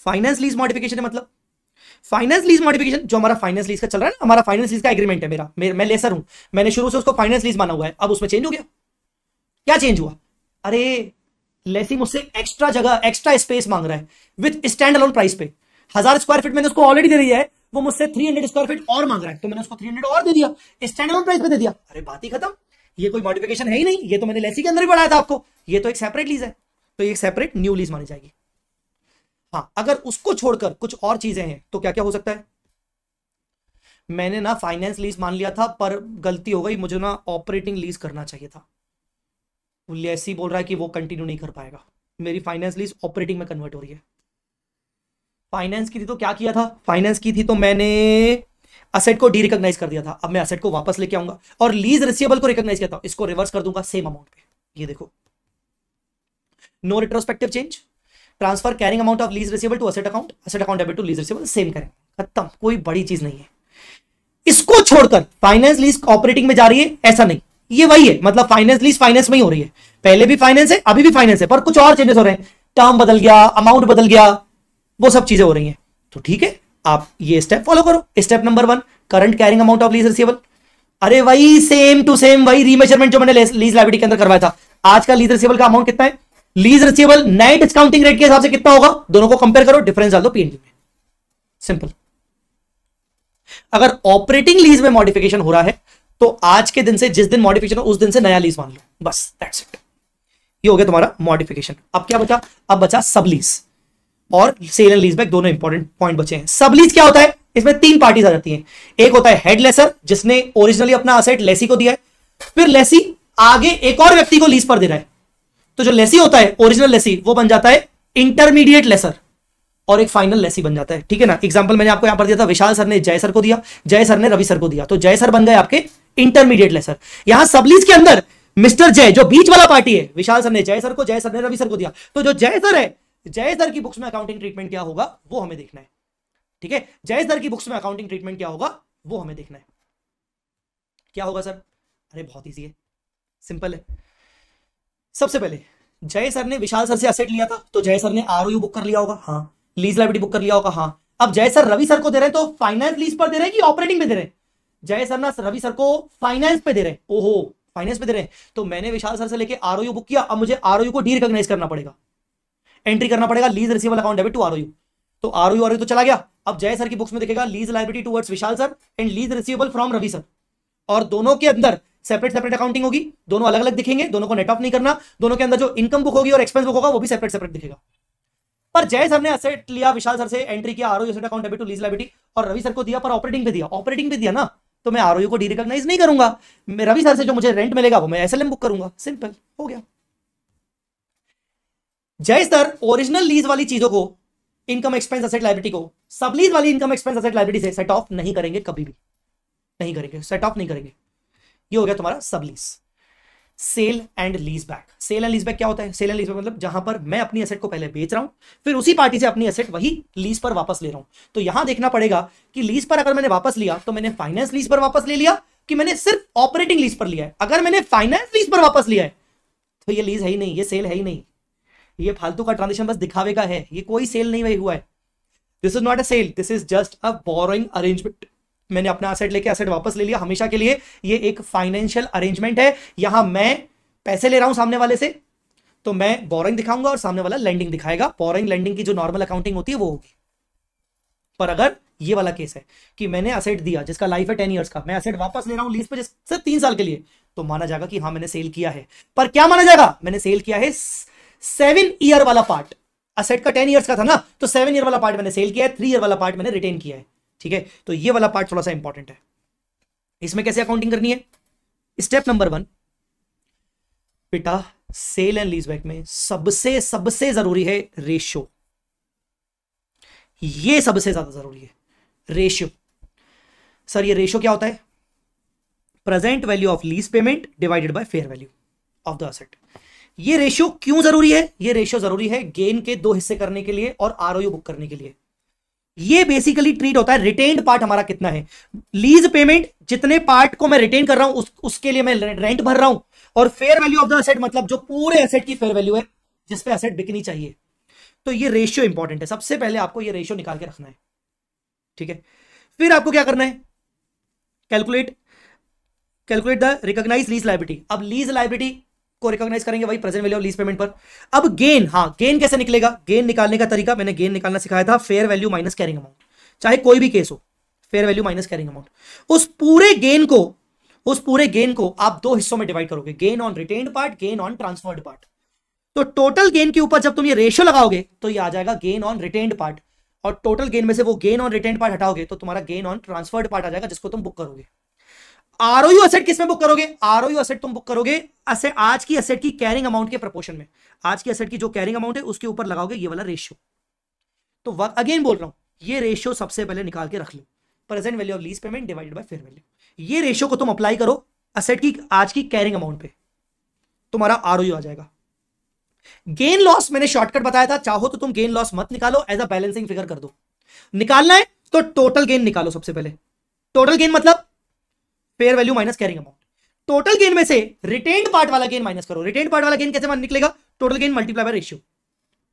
फाइनेंस लीज मॉडिफिकेशन है मतलब फाइनेंस लीज मॉडिफिकेशन जो हमारा फाइनेंस लीज का चल रहा है ना हमारा फाइनेंस लीज का एग्रीमेंट है मेरा मे, मैं लेसर हूं मैंने शुरू से उसको फाइनेंस लीज माना हुआ है अब उसमें चेंज हो गया क्या चेंज हुआ अरे लेसी मुझसे एक्स्ट्रा जगह एक्स्ट्रा स्पेस मांग रहा है विथ स्टैंड अलोन प्राइस पे हजार स्क्वायर फीट मैंने उसको ऑलरेडी दे रही है वो मुझसे थ्री हंड्रेड स्क्वायर फीट और मांग रहा है तो मैंने उसको थ्री हंड्रेड और दे दिया स्टैंड ऑन प्राइस पे दे दिया अरे बात ही खत्म ये कोई मॉडिफिकेशन है ही नहीं ये तो मैंने लेसी के अंदर ही बढ़ाया था आपको ये तो एक सेपरेट लीज है तो ये सेपरेट न्यू लीज मानी जाएगी हाँ अगर उसको छोड़कर कुछ और चीजें हैं तो क्या क्या हो सकता है मैंने ना फाइनेंस लीज मान लिया था पर गलती हो गई मुझे ना ऑपरेटिंग लीज करना चाहिए था लेसी बोल रहा है कि वो कंटिन्यू नहीं कर पाएगा मेरी फाइनेंस लीज ऑपरेटिंग में कन्वर्ट हो रही है फाइनेंस की थी तो क्या किया था फाइनेंस की थी तो मैंने असेट को डी रिकॉग्नाइज कर दिया था अब मैं असेट को वापस लेके आऊंगा और लीज रिसीवेबल को रिकॉग्नाइज करता हूं इसको रिवर्स कर दूंगा सेम अमाउंट पे ये देखो no retrospective change transfer carrying amount of lease receivable to asset account asset account debit to lease receivable same करें खत्म कोई बड़ी चीज नहीं है इसको छोड़कर फाइनेंस लीज ऑपरेटिंग में जा रही है ऐसा नहीं ये वही है मतलब फाइनेंस लीज फाइनेंस में ही हो रही है पहले भी फाइनेंस है अभी भी फाइनेंस है पर कुछ और चेंजेस हो रहे हैं टर्म बदल गया अमाउंट बदल गया वो सब चीजें हो रही हैं तो ठीक है आप ये स्टेप फॉलो करो step number one current carrying amount of lease receivable अरे वही सेम टू सेम वही रीमेजरमेंट जो मैंने लीज लाइब्रेटी के अंदर करवाया था आज का लीज रिसीवेबल का अमाउंट कितना है लीज रिसीवेबल नए डिस्काउंटिंग रेट के हिसाब से कितना होगा दोनों को कंपेयर करो डिफरेंस डाल दो पीएनजी में सिंपल अगर ऑपरेटिंग लीज में मॉडिफिकेशन हो रहा है तो आज के दिन से जिस दिन मॉडिफिकेशन उस दिन से नया लीज मान लो बस दैट्स इट ये हो गया तुम्हारा मॉडिफिकेशन अब क्या बचा अब बचा सब लीज और सेल एंड लीज बैक दोनों इंपॉर्टेंट पॉइंट बचे हैं सब लीज क्या होता है इसमें तीन पार्टीज आ जाती हैं एक होता है हेड लेसर जिसने ओरिजिनली अपना असेट लेसी को दिया है फिर लेसी आगे एक और व्यक्ति को लीज पर दे रहा है तो जो लेसी होता है ओरिजिनल लेसी वो बन जाता है इंटरमीडिएट लेसर और एक फाइनल लेसी बन जाता है ठीक है ना एग्जाम्पल मैंने आपको यहां पर दिया था विशाल सर ने जय सर को दिया जय सर ने रवि सर को दिया तो जय सर बन गए आपके इंटरमीडिएट लेसर यहां सबलीज के अंदर मिस्टर जय जो बीच वाला पार्टी है विशाल सर ने जय सर को जय सर ने रवि सर को दिया तो जो जय सर है जय सर की बुक्स में अकाउंटिंग ट्रीटमेंट क्या होगा वो हमें देखना है ठीक है जय सर की बुक्स में अकाउंटिंग ट्रीटमेंट क्या होगा वो हमें देखना है क्या होगा सर अरे बहुत ईजी है सिंपल है सबसे पहले जय सर ने विशाल सर से असेट लिया था तो जय सर ने आर बुक कर लिया होगा हाँ लीज लाइबिलिटी बुक कर लिया होगा हाँ अब जय सर रवि सर को दे रहे हैं तो फाइनेंस लीज पर दे रहे हैं कि ऑपरेटिंग पे दे रहे हैं जय सर ना रवि सर को फाइनेंस पे दे रहे हैं ओहो फाइनेंस पे दे रहे हैं तो मैंने विशाल सर से लेके आर बुक किया अब मुझे आर को डी रिकोगनाइज करना पड़ेगा एंट्री करना पड़ेगा lease receivable account debit to R तो आर ओ तो चला गया अब जय सर की बुक्स में देखेगा lease liability towards Vishal sir and lease receivable from Ravi sir और दोनों के अंदर सेपरेट सेपरेट अकाउंटिंग होगी दोनों अलग अलग दिखेंगे दोनों को नेट ऑफ नहीं करना दोनों के अंदर जो इनकम बुक होगी और एक्सपेंस बुक होगा वो भी सेपरेट सेपरेट दिखेगा पर जय सर ने असेट लिया विशाल सर से एंट्री किया RO account debit to lease liability और रवि सर को दिया पर ऑपरेटिंग पे दिया ऑपरेटिंग पे दिया ना तो मैं आरओयू को डी रिकॉग्नाइज नहीं करूंगा रवि सर से जो मुझे रेंट मिलेगा वो मैं एसएलएम बुक करूंगा सिंपल हो गया जय सर ओरिजिनल लीज वाली चीजों को इनकम एक्सपेंस असेट लाइब्रेटी को सबलीज वाली इनकम एक्सपेंस असेट लाइब्रेटी से सेट ऑफ नहीं करेंगे कभी भी नहीं करेंगे सेट ऑफ नहीं करेंगे ये हो गया तुम्हारा sublease sale and lease back sale and lease back क्या होता है सेल एंड लीज बैक मतलब जहां पर मैं अपनी एसेट को पहले बेच रहा हूं फिर उसी पार्टी से अपनी एसेट वही लीज पर वापस ले रहा हूं तो यहां देखना पड़ेगा कि लीज पर अगर मैंने वापस लिया तो मैंने फाइनेंस लीज पर वापस ले लिया कि मैंने सिर्फ ऑपरेटिंग लीज पर लिया है अगर मैंने फाइनेंस लीज पर वापस लिया है तो ये लीज है ही नहीं ये सेल है ही नहीं ये फालतू का ट्रांजेक्शन बस दिखावे का है ये कोई सेल नहीं हुआ है this is not a sale this is just a borrowing arrangement मैंने अपना एसेट लेके एसेट वापस ले लिया हमेशा के लिए ये एक फाइनेंशियल अरेंजमेंट है यहां मैं पैसे ले रहा हूं सामने वाले से तो मैं बोरिंग दिखाऊंगा और सामने वाला लैंडिंग दिखाएगा बोरिंग लैंडिंग की जो नॉर्मल अकाउंटिंग होती है वो होगी पर अगर ये वाला केस है कि मैंने असेट दिया जिसका लाइफ है टेन ईयर्स का मैं असेट वापस ले रहा हूं लीज पे जिस तीन साल के लिए तो माना जाएगा कि हाँ मैंने सेल किया है पर क्या माना जाएगा मैंने सेल किया है सेवन ईयर वाला पार्ट असेट का टेन ईयर्स का था ना तो सेवन ईयर वाला पार्ट मैंने सेल किया है थ्री ईयर वाला पार्ट मैंने रिटेन किया है ठीक है तो ये वाला पार्ट थोड़ा सा इंपॉर्टेंट है इसमें कैसे अकाउंटिंग करनी है स्टेप नंबर वन बेटा सेल एंड लीज बैक में सबसे सबसे जरूरी है रेशियो ये सबसे ज्यादा जरूरी है रेशियो सर ये रेशियो क्या होता है present value of lease payment divided by fair value of the asset ये रेशियो क्यों जरूरी है ये रेशियो जरूरी है गेन के दो हिस्से करने के लिए और यू बुक करने के लिए ये बेसिकली ट्रीट होता है रिटेन पार्ट हमारा कितना है लीज पेमेंट जितने पार्ट को मैं रिटेन कर रहा हूं उस, उसके लिए मैं रेंट भर रहा हूं और fair value of the asset मतलब जो पूरे एसेट की फेयर वैल्यू है जिसपे एसेट बिकनी चाहिए तो ये रेशियो इंपॉर्टेंट है सबसे पहले आपको ये रेशियो निकाल के रखना है ठीक है फिर आपको क्या करना है calculate calculate the recognise lease liability अब लीज लाइबिलिटी को रिकॉग्नाइज करेंगे वही प्रेजेंट वैल्यू लीज पेमेंट पर अब गेन हाँ गेन कैसे निकलेगा गेन निकालने का तरीका मैंने गेन निकालना सिखाया था fair value minus carrying amount चाहे कोई भी केस हो fair value minus carrying amount उस पूरे गेन को उस पूरे गेन को आप दो हिस्सों में डिवाइड करोगे gain on retain part gain on transferred part तो टोटल गेन के ऊपर जब तुम ये रेशियो लगाओगे तो ये आ जाएगा गेन ऑन रिटेन पार्ट और टोटल गेन में से वो गेन ऑन रिटेन पार्ट हटाओगे तो तुम्हारा गेन ऑन ट्रांसफर्ड पार्ट आ जाएगा जिसको तुम बुक करोगे आरओयू असेट किसमें बुक करोगे आरओयू असेट तुम बुक करोगे असे, आज की असेट की कैरिंग अमाउंट के प्रपोर्शन में आज की असेट की जो कैरिंग अमाउंट है उसके ऊपर लगाओगे ये वाला रेशियो तो वर्क अगेन बोल रहा हूं ये रेशियो सबसे पहले निकाल के रख लो present value of lease payment divided by fair value ये रेशियो को तुम अप्लाई करो असेट की आज की कैरिंग अमाउंट पे तुम्हारा आरओयू आ जाएगा गेन लॉस मैंने शॉर्टकट बताया था चाहो तो तुम गेन लॉस मत निकालो एज अ बैलेंसिंग फिगर कर दो निकालना है तो टोटल गेन निकालो सबसे पहले टोटल गेन मतलब fair value minus carrying amount total gain में से रिटेन पार्ट वाला गेन माइनस करो रिटेन पार्ट वाला गेन कैसे निकलेगा total gain multiply by ratio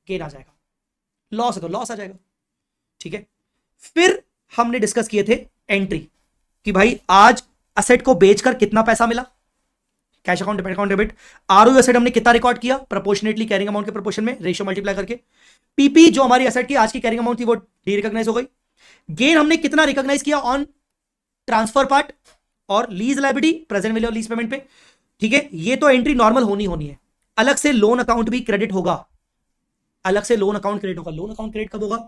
gain आ जाएगा लॉस है तो लॉस आ जाएगा ठीक है फिर हमने डिस्कस किए थे एंट्री कि भाई आज असेट को बेचकर कितना पैसा मिला cash account depend account debit R asset हमने कितना रिकॉर्ड किया प्रोपोर्शनेटली कैरिंग अमाउंट के प्रोपोर्शन में रेशियो मल्टीप्लाई करके पीपी जो हमारी असेट की आज की कैरिंग अमाउंट थी वो डी रिकॉग्नाइज हो गई गेन हमने कितना रिकॉग्नाइज किया ऑन ट्रांसफर पार्ट और lease liability present value lease payment पे ठीक है ये तो एंट्री नॉर्मल होनी होनी है अलग से लोन अकाउंट भी क्रेडिट होगा अलग से लोन अकाउंट क्रेडिट होगा लोन अकाउंट क्रेडिट कब होगा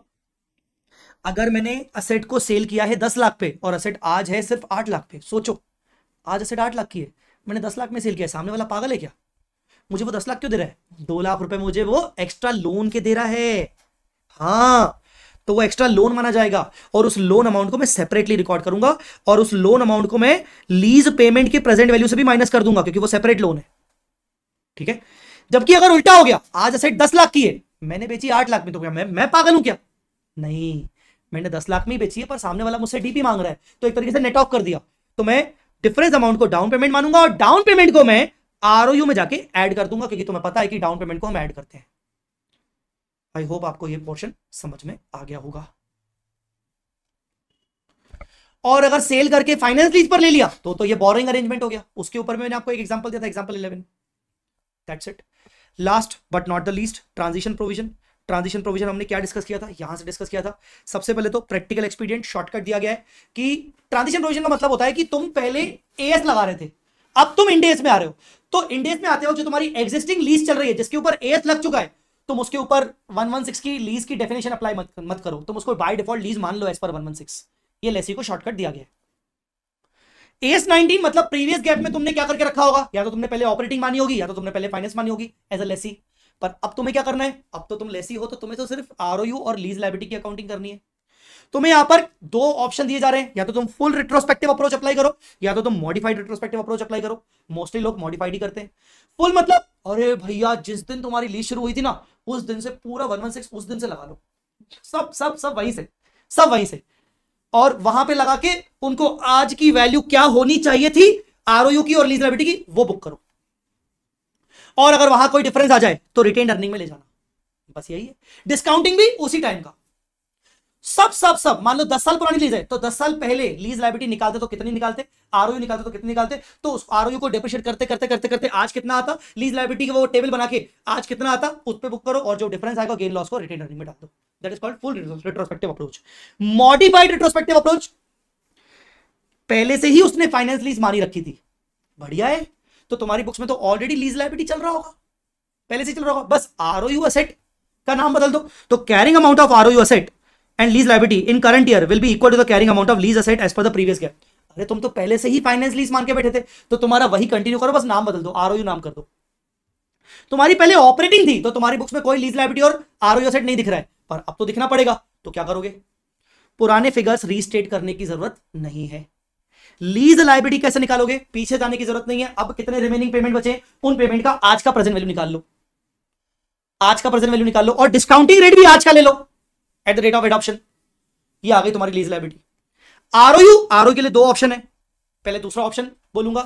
अगर मैंने असेट को सेल किया है दस लाख पे और असेट आज है सिर्फ आठ लाख पे सोचो आज असेट आठ लाख की है मैंने दस लाख में सेल किया सामने वाला पागल है क्या मुझे वो दस लाख क्यों दे रहा है दो लाख रुपए मुझे वो एक्स्ट्रा लोन के दे रहा है हाँ तो वो एक्स्ट्रा लोन माना जाएगा और उस लोन अमाउंट को मैं सेपरेटली रिकॉर्ड करूंगा और उस लोन अमाउंट को मैं लीज पेमेंट के प्रेजेंट वैल्यू से भी माइनस कर दूंगा क्योंकि वो सेपरेट लोन है ठीक है जबकि अगर उल्टा हो गया आज असेट दस लाख की है मैंने बेची आठ लाख में तो क्या मैं, मैं पागल हूं क्या नहीं मैंने दस लाख में ही बेची है पर सामने वाला मुझसे डीपी मांग रहा है तो एक तरीके से नेट ऑफ कर दिया तो मैं डिफरेंस अमाउंट को डाउन पेमेंट मानूंगा और डाउन पेमेंट को मैं आरओयू में जाके ऐड कर दूंगा क्योंकि तुम्हें पता है कि डाउन पेमेंट को हम ऐड करते हैं आई होप आपको ये पोर्शन समझ में आ गया होगा और अगर सेल करके फाइनेंस लीज पर ले लिया तो तो ये बोरिंग अरेंजमेंट हो गया उसके ऊपर मैंने आपको एक एग्जांपल दिया था example eleven that's it last but not the least transition provision transition provision हमने क्या डिस्कस किया था यहां से डिस्कस किया था सबसे पहले तो प्रैक्टिकल एक्सपीरियंट शॉर्टकट दिया गया है कि ट्रांजिशन प्रोविजन का मतलब होता है कि तुम पहले ए लगा रहे थे अब तुम इंडेस में आ रहे हो तो इंडेस में आते हो जो तुम्हारी एग्जिस्टिंग लीज चल रही है जिसके ऊपर एस लग चुका है तुम उसके ऊपर वन वन सिक्स की लीज की डेफिनेशन अप्लाई मत मत करो तुम उसको बाय डिफॉल्ट लीज मान लो as per one one six ये लेसी को शॉर्टकट दिया गया एस नाइनटीन मतलब प्रीवियस गैप में तुमने क्या करके रखा होगा या तो तुमने पहले ऑपरेटिंग मानी होगी या तो तुमने पहले फाइनेंस मानी होगी एज अ लेसी पर अब तुम्हें क्या करना है अब तो तुम लेसी हो तो तुम्हें तो सिर्फ आरओयू और लीज लाइबिलिटी की अकाउंटिंग करनी है तुम्हें यहां पर दो ऑप्शन दिए जा रहे हैं या तो तुम फुल रिट्रोस्पेक्टिव अप्रोच अप्लाई करो या तो तुम मॉडिफाइड रिट्रोस्पेक्टिव अप्रोच अप्लाई करो मोस्टली लोग मॉडिफाइड ही करते हैं फुल मतलब अरे भैया जिस दिन तुम्हारी लीज शुरू हुई थी ना उस दिन से पूरा सिक्स उस दिन से लगा लो सब सब सब वहीं से सब वहीं से और वहां पे लगा के उनको आज की वैल्यू क्या होनी चाहिए थी आरओयू की और लीज लाइबिलिटी की वो बुक करो और अगर वहां कोई डिफरेंस आ जाए तो रिटेन अर्निंग में ले जाना बस यही है डिस्काउंटिंग भी उसी टाइम का सब सब सब मान लो दस साल पुरानी लीज है तो दस साल पहले लीज लाइबिलिटी निकालते तो कितनी निकालते आरओयू निकालते तो कितनी निकालते तो उस आरओयू को डेप्रिशिएट करते करते करते करते आज कितना आता लीज लाइबिलिटी का वो टेबल बना के आज कितना आता उस पर बुक करो और जो डिफरेंस आएगा गेन लॉस को रिटेन अर्निंग में डाल दो that is called full retrospective approach modified retrospective approach पहले से ही उसने फाइनेंस लीज मानी रखी थी बढ़िया है तो तुम्हारी बुक्स में तो ऑलरेडी लीज लाइबिलिटी चल रहा होगा पहले से चल रहा होगा बस आरओयू असेट का नाम बदल दो तो carrying amount of ROU asset and lease liability in current year will be equal to the carrying amount of lease asset as per the previous year अरे तुम तो पहले से ही फाइनेंस लीज मान के बैठे थे तो तुम्हारा वही कंटिन्यू करो बस नाम बदल दो आर नाम कर दो तुम्हारी पहले ऑपरेटिंग थी तो तुम्हारी बुक्स में कोई लीज लाइबिलिटी और आर असेट नहीं दिख रहा है पर अब तो दिखना पड़ेगा तो क्या करोगे पुराने फिगर्स रीस्टेट करने की जरूरत नहीं है लीज लाइबिलिटी कैसे निकालोगे पीछे जाने की जरूरत नहीं है अब कितने रिमेनिंग पेमेंट बचे उन पेमेंट का आज का प्रेजेंट वैल्यू निकाल लो आज का प्रेजेंट वैल्यू निकाल लो और डिस्काउंटिंग रेट भी आज का ले लो at the rate of adoption ये आ गई तुम्हारी lease liability R O U R O के लिए दो ऑप्शन है पहले दूसरा ऑप्शन बोलूंगा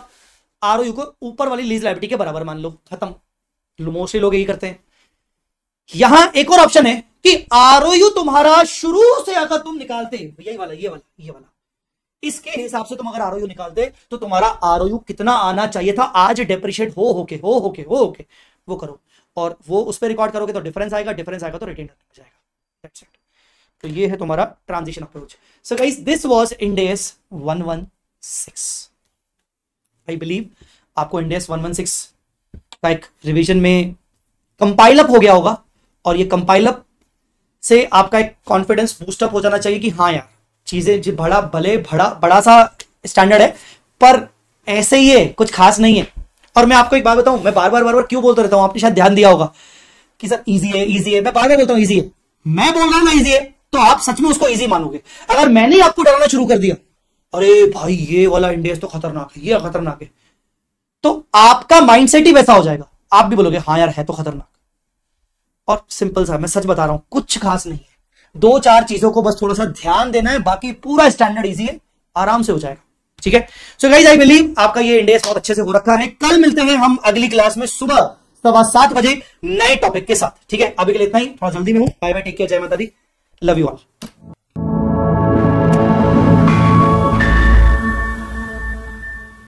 आर ओ यू को ऊपर वाली लीज लाइबिलिटी के बराबर मान लो खत्म मोस्टली लोग यही करते हैं यहां एक और ऑप्शन है कि आर ओ यू तुम्हारा शुरू से अगर तुम निकालते यही वाला ये वाला ये वाला इसके हिसाब से तुम अगर आर ओ यू निकालते तो तुम्हारा आर ओ यू कितना आना चाहिए था आज डेप्रिशिएट हो होके हो होके हो होके हो, हो, वो करो और वो उस पर रिकॉर्ड करोगे तो डिफरेंस आएगा डिफरेंस आएगा तो रिटेन जाएगा तो ये है तुम्हारा transition approach so guys this was Ind AS 116 I believe आपको इंडेस 116 का एक रिवीजन में कंपाइल अप हो गया होगा और ये कंपाइल अप से आपका एक कॉन्फिडेंस बूस्टअप हो जाना चाहिए कि हाँ यार चीजें जो बड़ा भले बड़ा बड़ा सा स्टैंडर्ड है पर ऐसे ही है कुछ खास नहीं है और मैं आपको एक बात बताऊं मैं बार बार बार बार क्यों बोलता रहता हूं आपने शायद ध्यान दिया होगा कि सर इजी है इजी है मैं बार बार बोलता हूं इजी है मैं बोल रहा हूं ना इजी है तो आप सच में उसको इजी मानोगे अगर मैंने आपको डराना शुरू कर दिया अरे भाई ये वाला इंडेक्स तो खतरनाक है ये खतरनाक है तो आपका माइंडसेट ही वैसा हो जाएगा आप भी बोलोगे हाँ यार है तो खतरनाक और सिंपल सा मैं सच बता रहा हूं कुछ खास नहीं है दो चार चीजों को बस थोड़ा सा ध्यान देना है बाकी पूरा स्टैंडर्ड इजी है आराम से हो जाएगा ठीक है सो गाइस आई बिलीव आपका ये इंडेक्स बहुत अच्छे से हो रखा है कल मिलते हैं हम अगली क्लास में सुबह सवा सात बजे नए टॉपिक के साथ ठीक है अभी के लिए इतना ही थोड़ा जल्दी में हूं बाय बाय टेक केयर जय माता दी लव यू ऑल